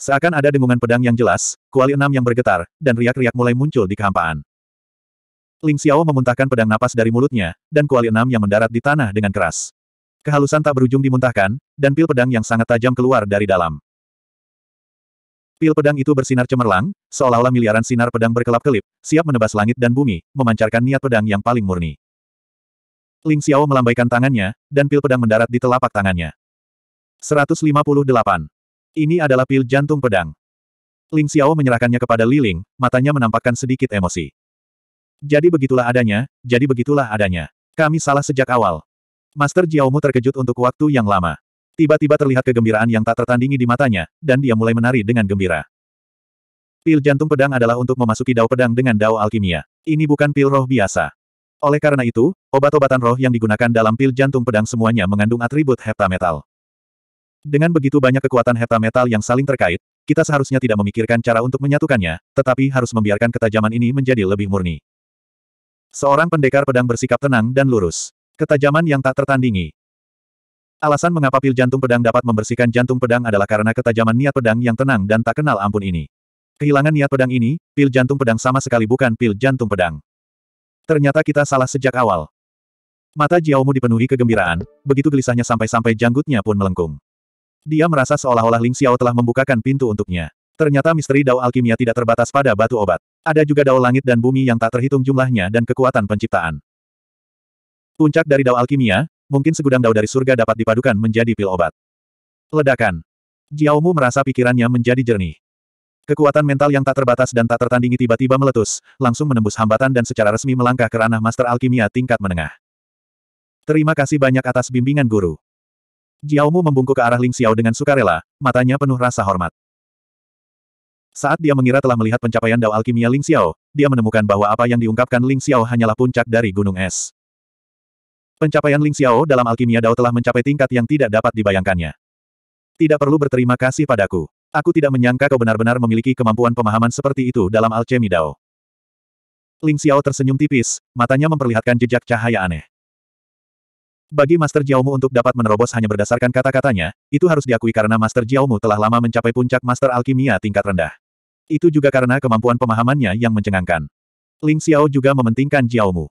Seakan ada dengungan pedang yang jelas, kuali enam yang bergetar, dan riak-riak mulai muncul di kehampaan. Ling Xiao memuntahkan pedang napas dari mulutnya, dan kuali enam yang mendarat di tanah dengan keras. Kehalusan tak berujung dimuntahkan, dan pil pedang yang sangat tajam keluar dari dalam. Pil pedang itu bersinar cemerlang, seolah-olah miliaran sinar pedang berkelap-kelip, siap menebas langit dan bumi, memancarkan niat pedang yang paling murni. Ling Xiao melambaikan tangannya, dan pil pedang mendarat di telapak tangannya. 158. Ini adalah pil jantung pedang. Ling Xiao menyerahkannya kepada Li Ling, matanya menampakkan sedikit emosi. Jadi begitulah adanya, jadi begitulah adanya. Kami salah sejak awal. Master Jiaomu terkejut untuk waktu yang lama. Tiba-tiba terlihat kegembiraan yang tak tertandingi di matanya, dan dia mulai menari dengan gembira. Pil jantung pedang adalah untuk memasuki dao pedang dengan dao alkimia. Ini bukan pil roh biasa. Oleh karena itu, obat-obatan roh yang digunakan dalam pil jantung pedang semuanya mengandung atribut heptametal. Dengan begitu banyak kekuatan heptametal yang saling terkait, kita seharusnya tidak memikirkan cara untuk menyatukannya, tetapi harus membiarkan ketajaman ini menjadi lebih murni. Seorang pendekar pedang bersikap tenang dan lurus. Ketajaman yang tak tertandingi. Alasan mengapa pil jantung pedang dapat membersihkan jantung pedang adalah karena ketajaman niat pedang yang tenang dan tak kenal ampun ini. Kehilangan niat pedang ini, pil jantung pedang sama sekali bukan pil jantung pedang. Ternyata kita salah sejak awal. Mata Jiaomu dipenuhi kegembiraan, begitu gelisahnya sampai-sampai janggutnya pun melengkung. Dia merasa seolah-olah Ling Xiao telah membukakan pintu untuknya. Ternyata misteri Dao Alkimia tidak terbatas pada batu obat. Ada juga dao langit dan bumi yang tak terhitung jumlahnya dan kekuatan penciptaan. Puncak dari dao alkimia, mungkin segudang dao dari surga dapat dipadukan menjadi pil obat. Ledakan. Jiaomu merasa pikirannya menjadi jernih. Kekuatan mental yang tak terbatas dan tak tertandingi tiba-tiba meletus, langsung menembus hambatan dan secara resmi melangkah ke ranah master alkimia tingkat menengah. Terima kasih banyak atas bimbingan guru. Jiaomu membungkuk ke arah Ling Xiao dengan sukarela, matanya penuh rasa hormat. Saat dia mengira telah melihat pencapaian Dao Alkimia Ling Xiao, dia menemukan bahwa apa yang diungkapkan Ling Xiao hanyalah puncak dari gunung es. Pencapaian Ling Xiao dalam alkimia Dao telah mencapai tingkat yang tidak dapat dibayangkannya. Tidak perlu berterima kasih padaku. Aku tidak menyangka kau benar-benar memiliki kemampuan pemahaman seperti itu dalam alchemy Dao. Ling Xiao tersenyum tipis, matanya memperlihatkan jejak cahaya aneh. Bagi Master Jiaomu untuk dapat menerobos hanya berdasarkan kata-katanya, itu harus diakui karena Master Jiaomu telah lama mencapai puncak Master Alkimia tingkat rendah. Itu juga karena kemampuan pemahamannya yang mencengangkan. Ling Xiao juga mementingkan Jiaomu.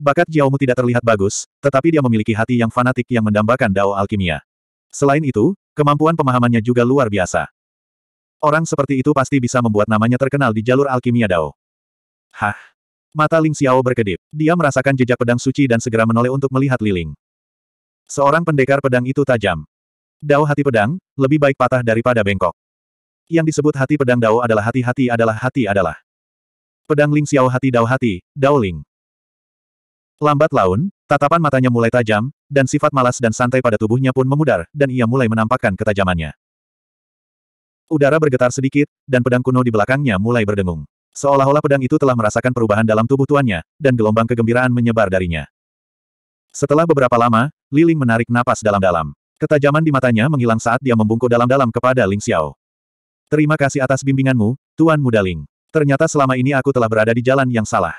Bakat Jiaomu tidak terlihat bagus, tetapi dia memiliki hati yang fanatik yang mendambakan Dao Alkimia. Selain itu, kemampuan pemahamannya juga luar biasa. Orang seperti itu pasti bisa membuat namanya terkenal di jalur alkimia Dao. Hah? Mata Ling Xiao berkedip. Dia merasakan jejak pedang suci dan segera menoleh untuk melihat Liling. Seorang pendekar pedang itu tajam. Dao hati pedang, lebih baik patah daripada bengkok. Yang disebut hati pedang Dao adalah hati-hati adalah hati adalah. Pedang Ling Xiao hati Dao hati, Dao Ling. Lambat laun, tatapan matanya mulai tajam, dan sifat malas dan santai pada tubuhnya pun memudar, dan ia mulai menampakkan ketajamannya. Udara bergetar sedikit, dan pedang kuno di belakangnya mulai berdengung. Seolah-olah pedang itu telah merasakan perubahan dalam tubuh tuannya, dan gelombang kegembiraan menyebar darinya. Setelah beberapa lama, Liling menarik napas dalam-dalam. Ketajaman di matanya menghilang saat dia membungkuk dalam-dalam kepada Ling Xiao. Terima kasih atas bimbinganmu, Tuan Mudaling. Ternyata selama ini aku telah berada di jalan yang salah.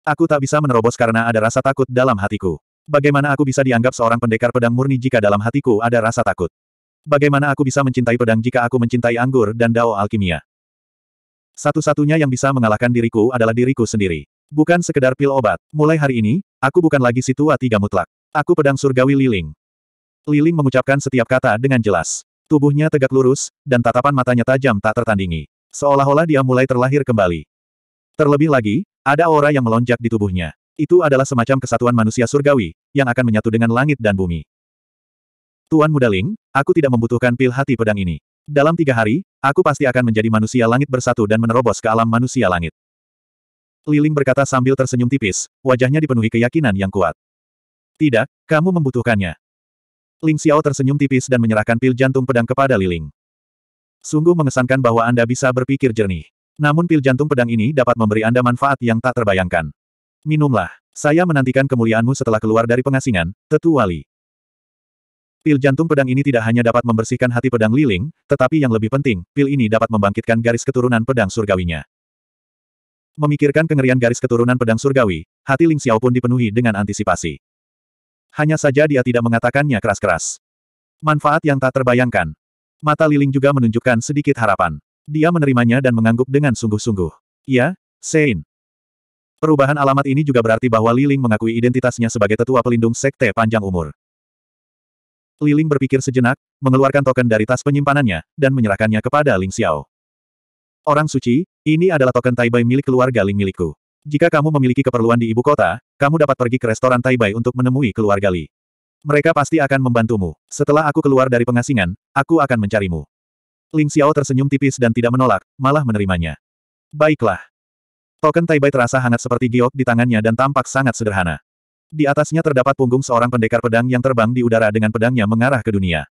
Aku tak bisa menerobos karena ada rasa takut dalam hatiku. Bagaimana aku bisa dianggap seorang pendekar pedang murni jika dalam hatiku ada rasa takut? Bagaimana aku bisa mencintai pedang jika aku mencintai anggur dan dao alkimia? Satu-satunya yang bisa mengalahkan diriku adalah diriku sendiri. Bukan sekedar pil obat. Mulai hari ini, aku bukan lagi si tua tiga mutlak. Aku pedang surgawi Liling. Liling mengucapkan setiap kata dengan jelas. Tubuhnya tegak lurus, dan tatapan matanya tajam tak tertandingi. Seolah-olah dia mulai terlahir kembali. Terlebih lagi, ada aura yang melonjak di tubuhnya. Itu adalah semacam kesatuan manusia surgawi, yang akan menyatu dengan langit dan bumi. Tuan Muda Mudaling, aku tidak membutuhkan pil hati pedang ini. Dalam tiga hari, aku pasti akan menjadi manusia langit bersatu dan menerobos ke alam manusia langit. Liling berkata sambil tersenyum tipis, wajahnya dipenuhi keyakinan yang kuat. Tidak, kamu membutuhkannya. Ling Xiao tersenyum tipis dan menyerahkan pil jantung pedang kepada Liling. Sungguh mengesankan bahwa Anda bisa berpikir jernih. Namun pil jantung pedang ini dapat memberi Anda manfaat yang tak terbayangkan. Minumlah. Saya menantikan kemuliaanmu setelah keluar dari pengasingan, Tetu Wali. Pil jantung pedang ini tidak hanya dapat membersihkan hati pedang Liling, tetapi yang lebih penting, pil ini dapat membangkitkan garis keturunan pedang surgawinya. Memikirkan kengerian garis keturunan pedang surgawi, hati Ling Xiao pun dipenuhi dengan antisipasi. Hanya saja dia tidak mengatakannya keras-keras. Manfaat yang tak terbayangkan. Mata Liling juga menunjukkan sedikit harapan. Dia menerimanya dan mengangguk dengan sungguh-sungguh. Ya, Sein. Perubahan alamat ini juga berarti bahwa Liling mengakui identitasnya sebagai tetua pelindung sekte panjang umur. Liling berpikir sejenak, mengeluarkan token dari tas penyimpanannya, dan menyerahkannya kepada Ling Xiao. Orang suci, ini adalah token Taibai milik keluarga Ling milikku. Jika kamu memiliki keperluan di ibu kota, kamu dapat pergi ke restoran Taibai untuk menemui keluarga Li. Mereka pasti akan membantumu. Setelah aku keluar dari pengasingan, aku akan mencarimu. Ling Xiao tersenyum tipis dan tidak menolak, malah menerimanya. Baiklah. Token Taibai terasa hangat seperti giok di tangannya dan tampak sangat sederhana. Di atasnya terdapat punggung seorang pendekar pedang yang terbang di udara dengan pedangnya mengarah ke dunia.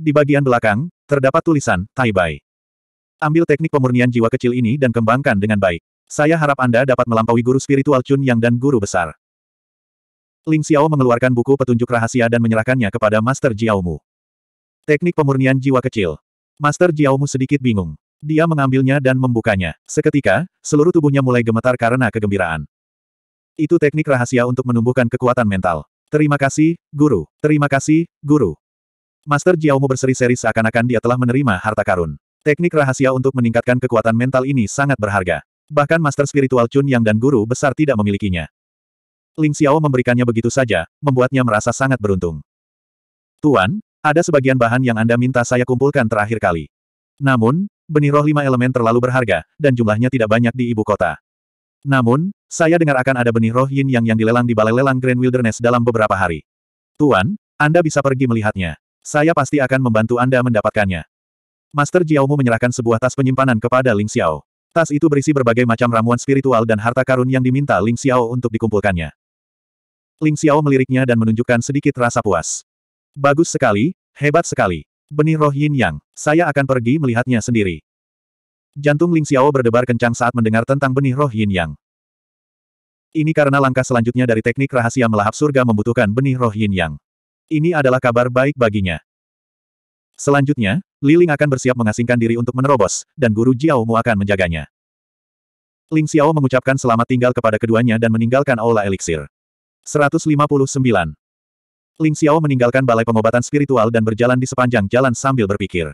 Di bagian belakang, terdapat tulisan, Taibai. Ambil teknik pemurnian jiwa kecil ini dan kembangkan dengan baik. Saya harap Anda dapat melampaui guru spiritual Chun Yang dan guru besar. Ling Xiao mengeluarkan buku petunjuk rahasia dan menyerahkannya kepada Master Jiaomu. Teknik pemurnian jiwa kecil. Master Jiaomu sedikit bingung. Dia mengambilnya dan membukanya. Seketika, seluruh tubuhnya mulai gemetar karena kegembiraan. Itu teknik rahasia untuk menumbuhkan kekuatan mental. Terima kasih, guru. Terima kasih, guru. Master Jiaomu berseri-seri seakan-akan dia telah menerima harta karun. Teknik rahasia untuk meningkatkan kekuatan mental ini sangat berharga. Bahkan master spiritual Chun Yang dan guru besar tidak memilikinya. Ling Xiao memberikannya begitu saja, membuatnya merasa sangat beruntung. Tuan, ada sebagian bahan yang Anda minta saya kumpulkan terakhir kali. Namun, benih roh lima elemen terlalu berharga, dan jumlahnya tidak banyak di ibu kota. Namun, saya dengar akan ada benih roh yin yang yang dilelang di balai lelang Grand Wilderness dalam beberapa hari. Tuan, Anda bisa pergi melihatnya. Saya pasti akan membantu Anda mendapatkannya. Master Jiaomu menyerahkan sebuah tas penyimpanan kepada Ling Xiao. Tas itu berisi berbagai macam ramuan spiritual dan harta karun yang diminta Ling Xiao untuk dikumpulkannya. Ling Xiao meliriknya dan menunjukkan sedikit rasa puas. Bagus sekali, hebat sekali. Benih roh yin yang, saya akan pergi melihatnya sendiri. Jantung Ling Xiao berdebar kencang saat mendengar tentang benih roh yin yang. Ini karena langkah selanjutnya dari teknik rahasia melahap surga membutuhkan benih roh yin yang. Ini adalah kabar baik baginya. Selanjutnya, Liling akan bersiap mengasingkan diri untuk menerobos, dan guru Jiaomu akan menjaganya. Ling Xiao mengucapkan selamat tinggal kepada keduanya dan meninggalkan aula eliksir. 159. Ling Xiao meninggalkan balai pengobatan spiritual dan berjalan di sepanjang jalan sambil berpikir.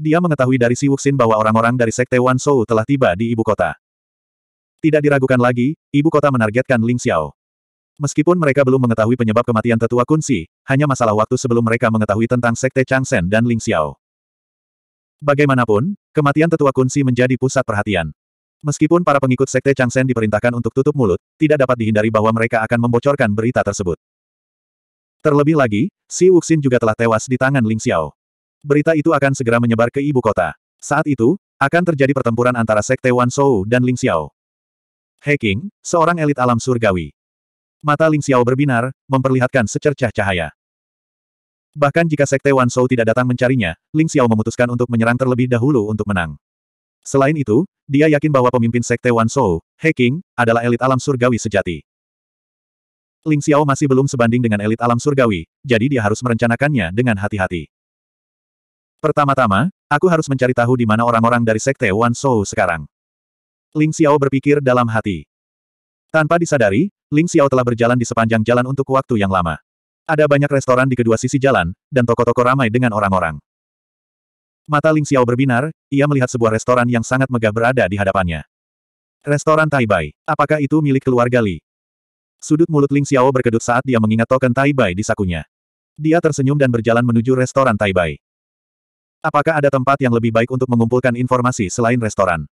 Dia mengetahui dari Si Wuxin bahwa orang-orang dari Sekte Wan Shou telah tiba di ibu kota. Tidak diragukan lagi, ibu kota menargetkan Ling Xiao. Meskipun mereka belum mengetahui penyebab kematian tetua kunci, hanya masalah waktu sebelum mereka mengetahui tentang sekte Changsen dan Ling Xiao. Bagaimanapun, kematian tetua kunci menjadi pusat perhatian. Meskipun para pengikut sekte Changsen diperintahkan untuk tutup mulut, tidak dapat dihindari bahwa mereka akan membocorkan berita tersebut. Terlebih lagi, Si Wuxin juga telah tewas di tangan Ling Xiao. Berita itu akan segera menyebar ke ibu kota. Saat itu, akan terjadi pertempuran antara sekte Wan Shou dan Ling Xiao. Heking, seorang elit alam surgawi. Mata Ling Xiao berbinar, memperlihatkan secercah cahaya. Bahkan jika Sekte Wan Shou tidak datang mencarinya, Ling Xiao memutuskan untuk menyerang terlebih dahulu untuk menang. Selain itu, dia yakin bahwa pemimpin Sekte Wan Shou, He King, adalah elit alam surgawi sejati. Ling Xiao masih belum sebanding dengan elit alam surgawi, jadi dia harus merencanakannya dengan hati-hati. Pertama-tama, aku harus mencari tahu di mana orang-orang dari Sekte Wan Shou sekarang. Ling Xiao berpikir dalam hati. Tanpa disadari, Ling Xiao telah berjalan di sepanjang jalan untuk waktu yang lama. Ada banyak restoran di kedua sisi jalan, dan toko-toko ramai dengan orang-orang. Mata Ling Xiao berbinar, ia melihat sebuah restoran yang sangat megah berada di hadapannya. Restoran Tai Bai. apakah itu milik keluarga Li? Sudut mulut Ling Xiao berkedut saat dia mengingat token Tai Bai di sakunya. Dia tersenyum dan berjalan menuju restoran Tai Bai. Apakah ada tempat yang lebih baik untuk mengumpulkan informasi selain restoran?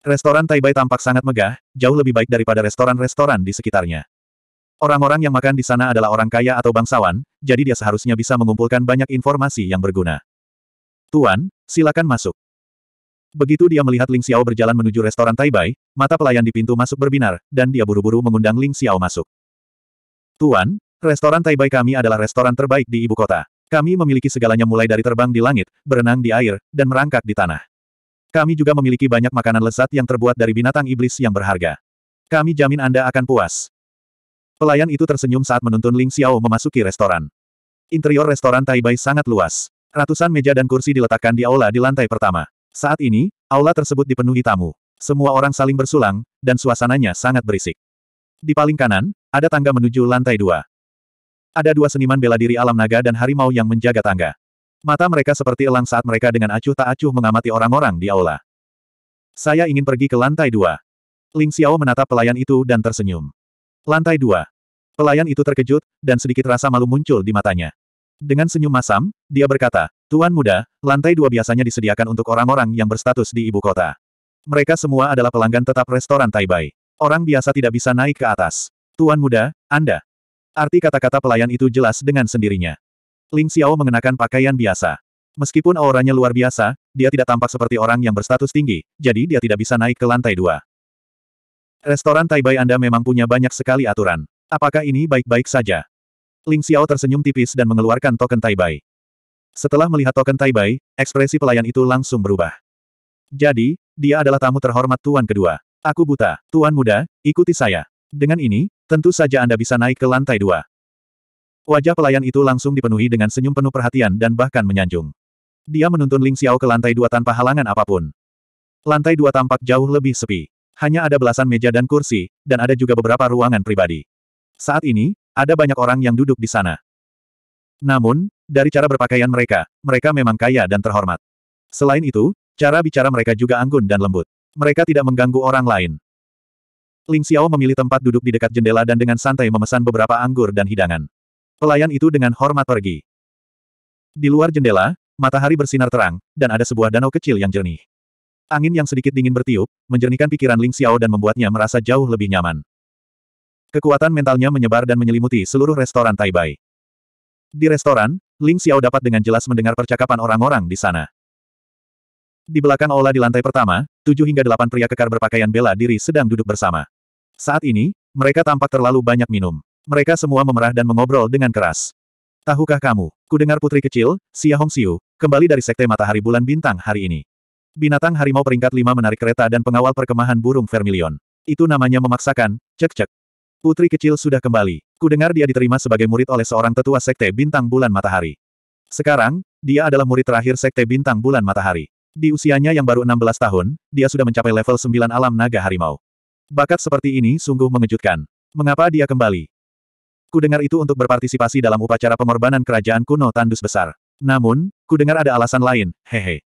Restoran Taibai tampak sangat megah, jauh lebih baik daripada restoran-restoran di sekitarnya. Orang-orang yang makan di sana adalah orang kaya atau bangsawan, jadi dia seharusnya bisa mengumpulkan banyak informasi yang berguna. Tuan, silakan masuk. Begitu dia melihat Ling Xiao berjalan menuju restoran Taibai, mata pelayan di pintu masuk berbinar, dan dia buru-buru mengundang Ling Xiao masuk. Tuan, restoran Taibai kami adalah restoran terbaik di ibu kota. Kami memiliki segalanya mulai dari terbang di langit, berenang di air, dan merangkak di tanah. Kami juga memiliki banyak makanan lezat yang terbuat dari binatang iblis yang berharga. Kami jamin Anda akan puas. Pelayan itu tersenyum saat menuntun Ling Xiao memasuki restoran. Interior restoran Taibai sangat luas. Ratusan meja dan kursi diletakkan di aula di lantai pertama. Saat ini, aula tersebut dipenuhi tamu. Semua orang saling bersulang, dan suasananya sangat berisik. Di paling kanan, ada tangga menuju lantai dua. Ada dua seniman bela diri alam naga dan harimau yang menjaga tangga. Mata mereka seperti elang saat mereka dengan acuh tak acuh mengamati orang-orang di aula. Saya ingin pergi ke lantai dua. Ling Xiao menatap pelayan itu dan tersenyum. Lantai dua. Pelayan itu terkejut, dan sedikit rasa malu muncul di matanya. Dengan senyum masam, dia berkata, Tuan muda, lantai dua biasanya disediakan untuk orang-orang yang berstatus di ibu kota. Mereka semua adalah pelanggan tetap restoran Taibai. Orang biasa tidak bisa naik ke atas. Tuan muda, Anda. Arti kata-kata pelayan itu jelas dengan sendirinya. Ling Xiao mengenakan pakaian biasa. Meskipun auranya luar biasa, dia tidak tampak seperti orang yang berstatus tinggi, jadi dia tidak bisa naik ke lantai dua. Restoran Taibai Anda memang punya banyak sekali aturan. Apakah ini baik-baik saja? Ling Xiao tersenyum tipis dan mengeluarkan token Taibai. Setelah melihat token Taibai, ekspresi pelayan itu langsung berubah. Jadi, dia adalah tamu terhormat tuan kedua. Aku buta, tuan muda, ikuti saya. Dengan ini, tentu saja Anda bisa naik ke lantai dua. Wajah pelayan itu langsung dipenuhi dengan senyum penuh perhatian dan bahkan menyanjung. Dia menuntun Ling Xiao ke lantai dua tanpa halangan apapun. Lantai dua tampak jauh lebih sepi. Hanya ada belasan meja dan kursi, dan ada juga beberapa ruangan pribadi. Saat ini, ada banyak orang yang duduk di sana. Namun, dari cara berpakaian mereka, mereka memang kaya dan terhormat. Selain itu, cara bicara mereka juga anggun dan lembut. Mereka tidak mengganggu orang lain. Ling Xiao memilih tempat duduk di dekat jendela dan dengan santai memesan beberapa anggur dan hidangan. Pelayan itu dengan hormat pergi. Di luar jendela, matahari bersinar terang, dan ada sebuah danau kecil yang jernih. Angin yang sedikit dingin bertiup, menjernihkan pikiran Ling Xiao dan membuatnya merasa jauh lebih nyaman. Kekuatan mentalnya menyebar dan menyelimuti seluruh restoran Taibai. Di restoran, Ling Xiao dapat dengan jelas mendengar percakapan orang-orang di sana. Di belakang aula di lantai pertama, tujuh hingga delapan pria kekar berpakaian bela diri sedang duduk bersama. Saat ini, mereka tampak terlalu banyak minum. Mereka semua memerah dan mengobrol dengan keras. Tahukah kamu, kudengar putri kecil, Xia Hongxiu, kembali dari Sekte Matahari Bulan Bintang hari ini. Binatang harimau peringkat Lima menarik kereta dan pengawal perkemahan burung vermilion. Itu namanya memaksakan, cek-cek. Putri kecil sudah kembali. Kudengar dia diterima sebagai murid oleh seorang tetua Sekte Bintang Bulan Matahari. Sekarang, dia adalah murid terakhir Sekte Bintang Bulan Matahari. Di usianya yang baru 16 tahun, dia sudah mencapai level 9 alam naga harimau. Bakat seperti ini sungguh mengejutkan. Mengapa dia kembali? Ku dengar itu untuk berpartisipasi dalam upacara pengorbanan kerajaan kuno tandus besar. Namun, ku dengar ada alasan lain, hehe.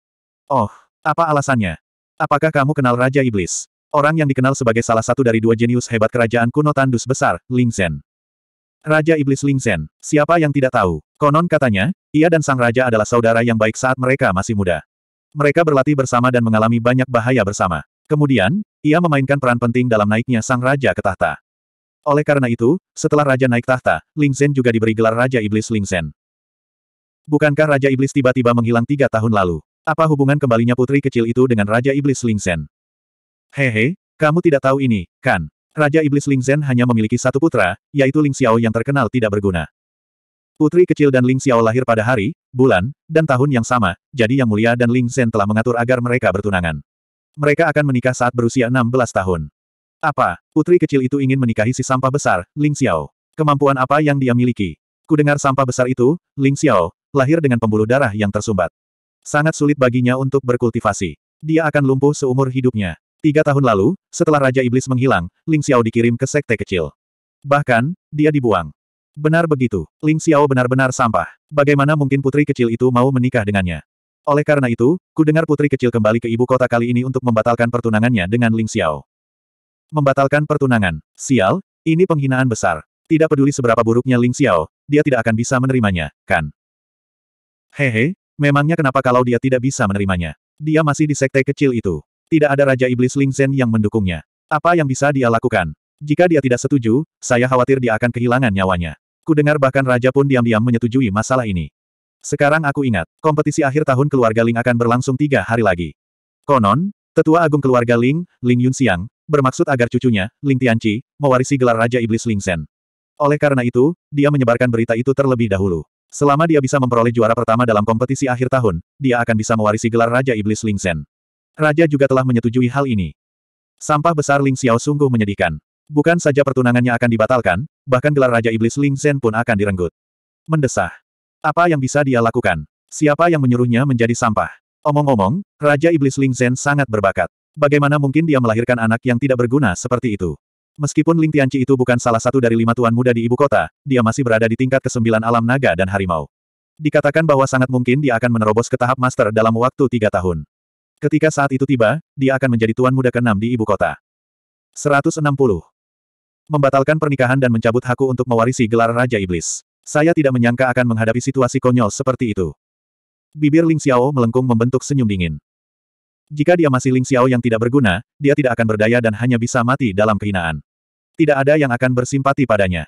Oh, apa alasannya? Apakah kamu kenal Raja Iblis? Orang yang dikenal sebagai salah satu dari dua jenius hebat kerajaan kuno tandus besar, Ling Zhen. Raja Iblis Ling Zhen, siapa yang tidak tahu? Konon katanya, ia dan sang raja adalah saudara yang baik saat mereka masih muda. Mereka berlatih bersama dan mengalami banyak bahaya bersama. Kemudian, ia memainkan peran penting dalam naiknya sang raja ke tahta. Oleh karena itu, setelah raja naik tahta, Ling Zhen juga diberi gelar Raja Iblis Ling Zhen. Bukankah Raja Iblis tiba-tiba menghilang tiga tahun lalu? Apa hubungan kembalinya putri kecil itu dengan Raja Iblis Ling Zhen? Hehe, kamu tidak tahu ini, kan? Raja Iblis Ling Zhen hanya memiliki satu putra, yaitu Ling Xiao yang terkenal tidak berguna. Putri kecil dan Ling Xiao lahir pada hari, bulan, dan tahun yang sama, jadi Yang Mulia dan Ling Zhen telah mengatur agar mereka bertunangan. Mereka akan menikah saat berusia 16 tahun. Apa, putri kecil itu ingin menikahi si sampah besar, Ling Xiao? Kemampuan apa yang dia miliki? Kudengar sampah besar itu, Ling Xiao, lahir dengan pembuluh darah yang tersumbat. Sangat sulit baginya untuk berkultivasi. Dia akan lumpuh seumur hidupnya. Tiga tahun lalu, setelah Raja Iblis menghilang, Ling Xiao dikirim ke sekte kecil. Bahkan, dia dibuang. Benar begitu, Ling Xiao benar-benar sampah. Bagaimana mungkin putri kecil itu mau menikah dengannya? Oleh karena itu, ku dengar putri kecil kembali ke ibu kota kali ini untuk membatalkan pertunangannya dengan Ling Xiao. Membatalkan pertunangan. Sial, ini penghinaan besar. Tidak peduli seberapa buruknya Ling Xiao, dia tidak akan bisa menerimanya, kan? Hehe, memangnya kenapa kalau dia tidak bisa menerimanya? Dia masih di sekte kecil itu. Tidak ada Raja Iblis Ling Zhen yang mendukungnya. Apa yang bisa dia lakukan? Jika dia tidak setuju, saya khawatir dia akan kehilangan nyawanya. Kudengar bahkan Raja pun diam-diam menyetujui masalah ini. Sekarang aku ingat, kompetisi akhir tahun keluarga Ling akan berlangsung tiga hari lagi. Konon, Tetua Agung Keluarga Ling, Ling Yunxiang, bermaksud agar cucunya, Ling Tianqi, mewarisi gelar Raja Iblis Ling Shen. Oleh karena itu, dia menyebarkan berita itu terlebih dahulu. Selama dia bisa memperoleh juara pertama dalam kompetisi akhir tahun, dia akan bisa mewarisi gelar Raja Iblis Ling Shen. Raja juga telah menyetujui hal ini. Sampah besar Ling Xiao sungguh menyedihkan. Bukan saja pertunangannya akan dibatalkan, bahkan gelar Raja Iblis Ling Shen pun akan direnggut. Mendesah. Apa yang bisa dia lakukan? Siapa yang menyuruhnya menjadi sampah? Omong-omong, Raja Iblis Ling Zhen sangat berbakat. Bagaimana mungkin dia melahirkan anak yang tidak berguna seperti itu? Meskipun Ling Tianci itu bukan salah satu dari lima tuan muda di ibu kota, dia masih berada di tingkat kesembilan alam naga dan harimau. Dikatakan bahwa sangat mungkin dia akan menerobos ke tahap master dalam waktu tiga tahun. Ketika saat itu tiba, dia akan menjadi tuan muda keenam di ibu kota. 160. Membatalkan pernikahan dan mencabut hakku untuk mewarisi gelar Raja Iblis. Saya tidak menyangka akan menghadapi situasi konyol seperti itu. Bibir Ling Xiao melengkung membentuk senyum dingin. Jika dia masih Ling Xiao yang tidak berguna, dia tidak akan berdaya dan hanya bisa mati dalam kehinaan. Tidak ada yang akan bersimpati padanya.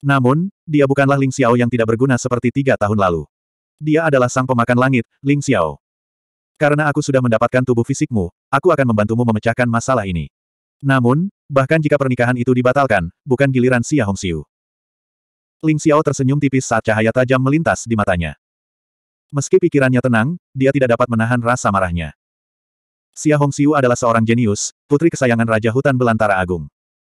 Namun, dia bukanlah Ling Xiao yang tidak berguna seperti tiga tahun lalu. Dia adalah sang pemakan langit, Ling Xiao. Karena aku sudah mendapatkan tubuh fisikmu, aku akan membantumu memecahkan masalah ini. Namun, bahkan jika pernikahan itu dibatalkan, bukan giliran Xia Hongxiu. Ling Xiao tersenyum tipis saat cahaya tajam melintas di matanya. Meski pikirannya tenang, dia tidak dapat menahan rasa marahnya. Xia Hongxiu adalah seorang jenius, putri kesayangan Raja Hutan Belantara Agung.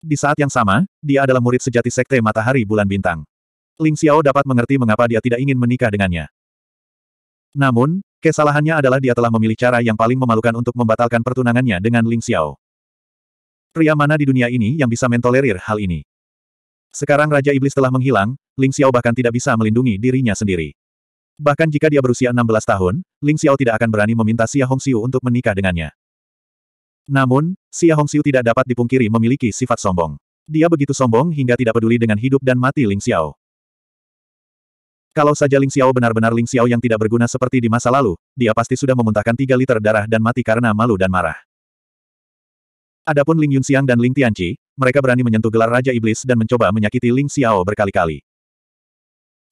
Di saat yang sama, dia adalah murid sejati Sekte Matahari Bulan Bintang. Ling Xiao dapat mengerti mengapa dia tidak ingin menikah dengannya. Namun, kesalahannya adalah dia telah memilih cara yang paling memalukan untuk membatalkan pertunangannya dengan Ling Xiao. Pria mana di dunia ini yang bisa mentolerir hal ini? Sekarang Raja Iblis telah menghilang, Ling Xiao bahkan tidak bisa melindungi dirinya sendiri. Bahkan jika dia berusia 16 tahun, Ling Xiao tidak akan berani meminta Xia Hongxiu untuk menikah dengannya. Namun, Xia Hongxiu tidak dapat dipungkiri memiliki sifat sombong. Dia begitu sombong hingga tidak peduli dengan hidup dan mati Ling Xiao. Kalau saja Ling Xiao benar-benar Ling Xiao yang tidak berguna seperti di masa lalu, dia pasti sudah memuntahkan tiga liter darah dan mati karena malu dan marah. Adapun Ling Yunxiang dan Ling Tianqi, mereka berani menyentuh gelar Raja Iblis dan mencoba menyakiti Ling Xiao berkali-kali.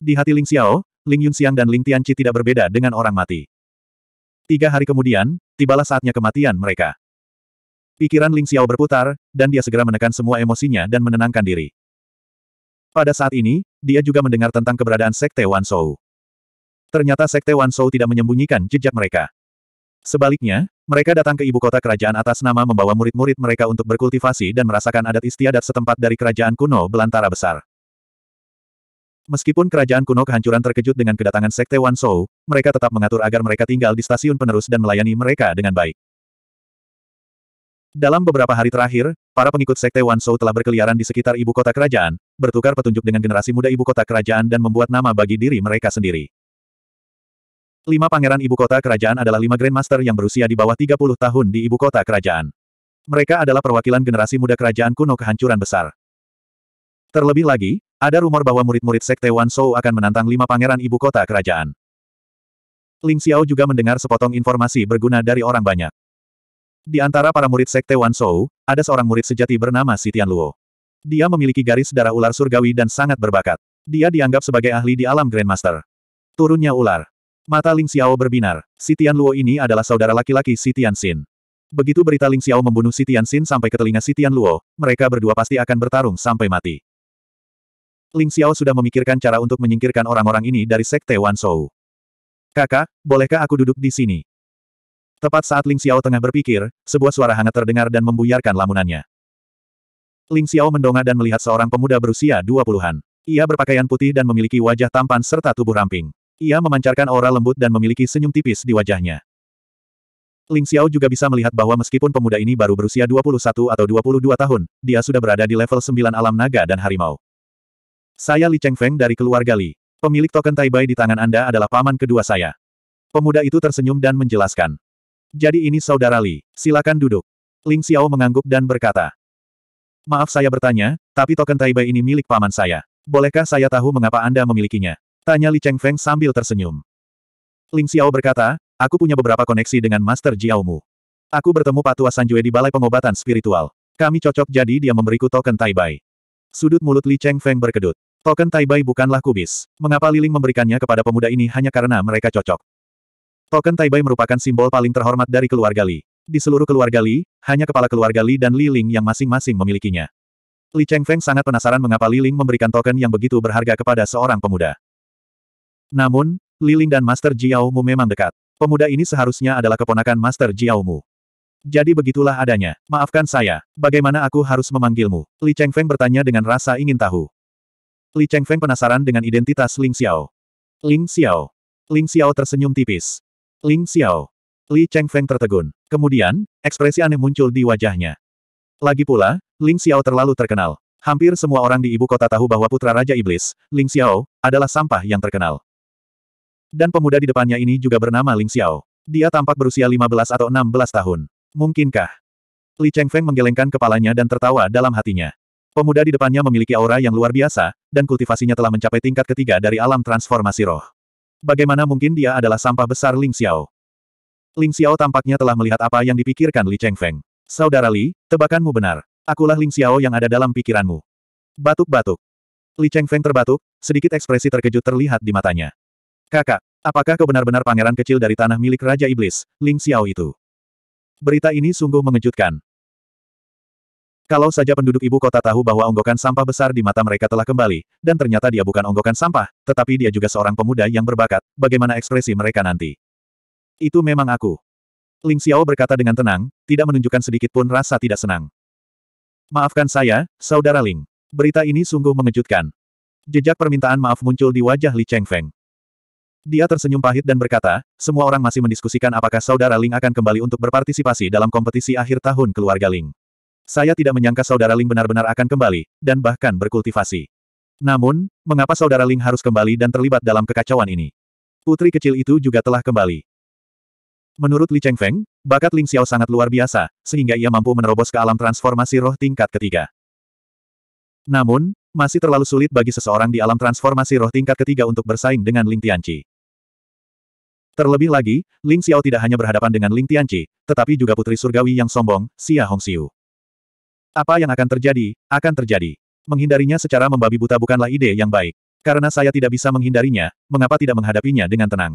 Di hati Ling Xiao, Ling Yunxiang dan Ling Tianqi tidak berbeda dengan orang mati. Tiga hari kemudian, tibalah saatnya kematian mereka. Pikiran Ling Xiao berputar, dan dia segera menekan semua emosinya dan menenangkan diri. Pada saat ini, dia juga mendengar tentang keberadaan Sekte Wan Shou. Ternyata Sekte Wan Shou tidak menyembunyikan jejak mereka. Sebaliknya, mereka datang ke ibu kota kerajaan atas nama membawa murid-murid mereka untuk berkultivasi dan merasakan adat istiadat setempat dari kerajaan kuno belantara besar. Meskipun kerajaan kuno kehancuran terkejut dengan kedatangan Sekte Wan Shou, mereka tetap mengatur agar mereka tinggal di stasiun penerus dan melayani mereka dengan baik. Dalam beberapa hari terakhir, para pengikut Sekte Wan Shou telah berkeliaran di sekitar ibu kota kerajaan, bertukar petunjuk dengan generasi muda ibu kota kerajaan dan membuat nama bagi diri mereka sendiri. Lima pangeran ibu kota kerajaan adalah lima Grandmaster yang berusia di bawah 30 tahun di ibu kota kerajaan. Mereka adalah perwakilan generasi muda kerajaan kuno kehancuran besar. Terlebih lagi, ada rumor bahwa murid-murid Sekte Wan Shou akan menantang lima pangeran ibu kota kerajaan. Ling Xiao juga mendengar sepotong informasi berguna dari orang banyak. Di antara para murid Sekte Wan Shou, ada seorang murid sejati bernama Sitian Luo. Dia memiliki garis darah ular surgawi dan sangat berbakat. Dia dianggap sebagai ahli di alam Grandmaster. Turunnya ular. Mata Ling Xiao berbinar. Sitian Luo ini adalah saudara laki-laki Sitian Xin. Begitu berita Ling Xiao membunuh Sitian Xin sampai ke telinga Sitian Luo, mereka berdua pasti akan bertarung sampai mati. Ling Xiao sudah memikirkan cara untuk menyingkirkan orang-orang ini dari Sekte Wan Shou. Kakak, bolehkah aku duduk di sini? Tepat saat Ling Xiao tengah berpikir, sebuah suara hangat terdengar dan membuyarkan lamunannya. Ling Xiao mendongak dan melihat seorang pemuda berusia dua puluhan. Ia berpakaian putih dan memiliki wajah tampan serta tubuh ramping. Ia memancarkan aura lembut dan memiliki senyum tipis di wajahnya. Ling Xiao juga bisa melihat bahwa meskipun pemuda ini baru berusia 21 atau 22 tahun, dia sudah berada di level 9 alam naga dan harimau. Saya Li Chengfeng dari keluarga Li. Pemilik token Taibai di tangan Anda adalah paman kedua saya. Pemuda itu tersenyum dan menjelaskan. Jadi ini saudara Li, silakan duduk. Ling Xiao mengangguk dan berkata. Maaf saya bertanya, tapi token Taibai ini milik paman saya. Bolehkah saya tahu mengapa Anda memilikinya? Tanya Li Chengfeng sambil tersenyum. Ling Xiao berkata, aku punya beberapa koneksi dengan Master Jiaomu. Aku bertemu Patua Sanjue di Balai Pengobatan Spiritual. Kami cocok jadi dia memberiku token Taibai. Sudut mulut Li Chengfeng berkedut. Token Taibai bukanlah kubis. Mengapa Liling memberikannya kepada pemuda ini hanya karena mereka cocok? Token Taibai merupakan simbol paling terhormat dari keluarga Li. Di seluruh keluarga Li, hanya kepala keluarga Li dan Li Ling yang masing-masing memilikinya. Li Cheng Feng sangat penasaran mengapa Li Ling memberikan token yang begitu berharga kepada seorang pemuda. Namun, Li Ling dan Master Jiao Mu memang dekat. Pemuda ini seharusnya adalah keponakan Master Jiao Mu. Jadi begitulah adanya. Maafkan saya, bagaimana aku harus memanggilmu? Li Cheng Feng bertanya dengan rasa ingin tahu. Li Chengfeng penasaran dengan identitas Ling Xiao. Ling Xiao. Ling Xiao tersenyum tipis. Ling Xiao. Li Chengfeng tertegun. Kemudian, ekspresi aneh muncul di wajahnya. Lagi pula, Ling Xiao terlalu terkenal. Hampir semua orang di ibu kota tahu bahwa putra Raja Iblis, Ling Xiao, adalah sampah yang terkenal. Dan pemuda di depannya ini juga bernama Ling Xiao. Dia tampak berusia 15 atau 16 tahun. Mungkinkah? Li Chengfeng menggelengkan kepalanya dan tertawa dalam hatinya. Pemuda di depannya memiliki aura yang luar biasa, dan kultivasinya telah mencapai tingkat ketiga dari alam transformasi roh. Bagaimana mungkin dia adalah sampah besar Ling Xiao? Ling Xiao tampaknya telah melihat apa yang dipikirkan Li Chengfeng. Saudara Li, tebakanmu benar. Akulah Ling Xiao yang ada dalam pikiranmu. Batuk-batuk. Li Chengfeng terbatuk, sedikit ekspresi terkejut terlihat di matanya. Kakak, apakah kau benar-benar pangeran kecil dari tanah milik Raja Iblis, Ling Xiao itu? Berita ini sungguh mengejutkan. Kalau saja penduduk ibu kota tahu bahwa onggokan sampah besar di mata mereka telah kembali, dan ternyata dia bukan onggokan sampah, tetapi dia juga seorang pemuda yang berbakat, bagaimana ekspresi mereka nanti? Itu memang aku. Ling Xiao berkata dengan tenang, tidak menunjukkan sedikit pun rasa tidak senang. Maafkan saya, Saudara Ling. Berita ini sungguh mengejutkan. Jejak permintaan maaf muncul di wajah Li Chengfeng. Dia tersenyum pahit dan berkata, semua orang masih mendiskusikan apakah Saudara Ling akan kembali untuk berpartisipasi dalam kompetisi akhir tahun keluarga Ling. Saya tidak menyangka saudara Ling benar-benar akan kembali, dan bahkan berkultivasi. Namun, mengapa saudara Ling harus kembali dan terlibat dalam kekacauan ini? Putri kecil itu juga telah kembali. Menurut Li Chengfeng, bakat Ling Xiao sangat luar biasa, sehingga ia mampu menerobos ke alam transformasi roh tingkat ketiga. Namun, masih terlalu sulit bagi seseorang di alam transformasi roh tingkat ketiga untuk bersaing dengan Ling Tianqi. Terlebih lagi, Ling Xiao tidak hanya berhadapan dengan Ling Tianqi, tetapi juga putri surgawi yang sombong, Xia Hongxiu. Apa yang akan terjadi, akan terjadi. Menghindarinya secara membabi buta bukanlah ide yang baik. Karena saya tidak bisa menghindarinya, mengapa tidak menghadapinya dengan tenang?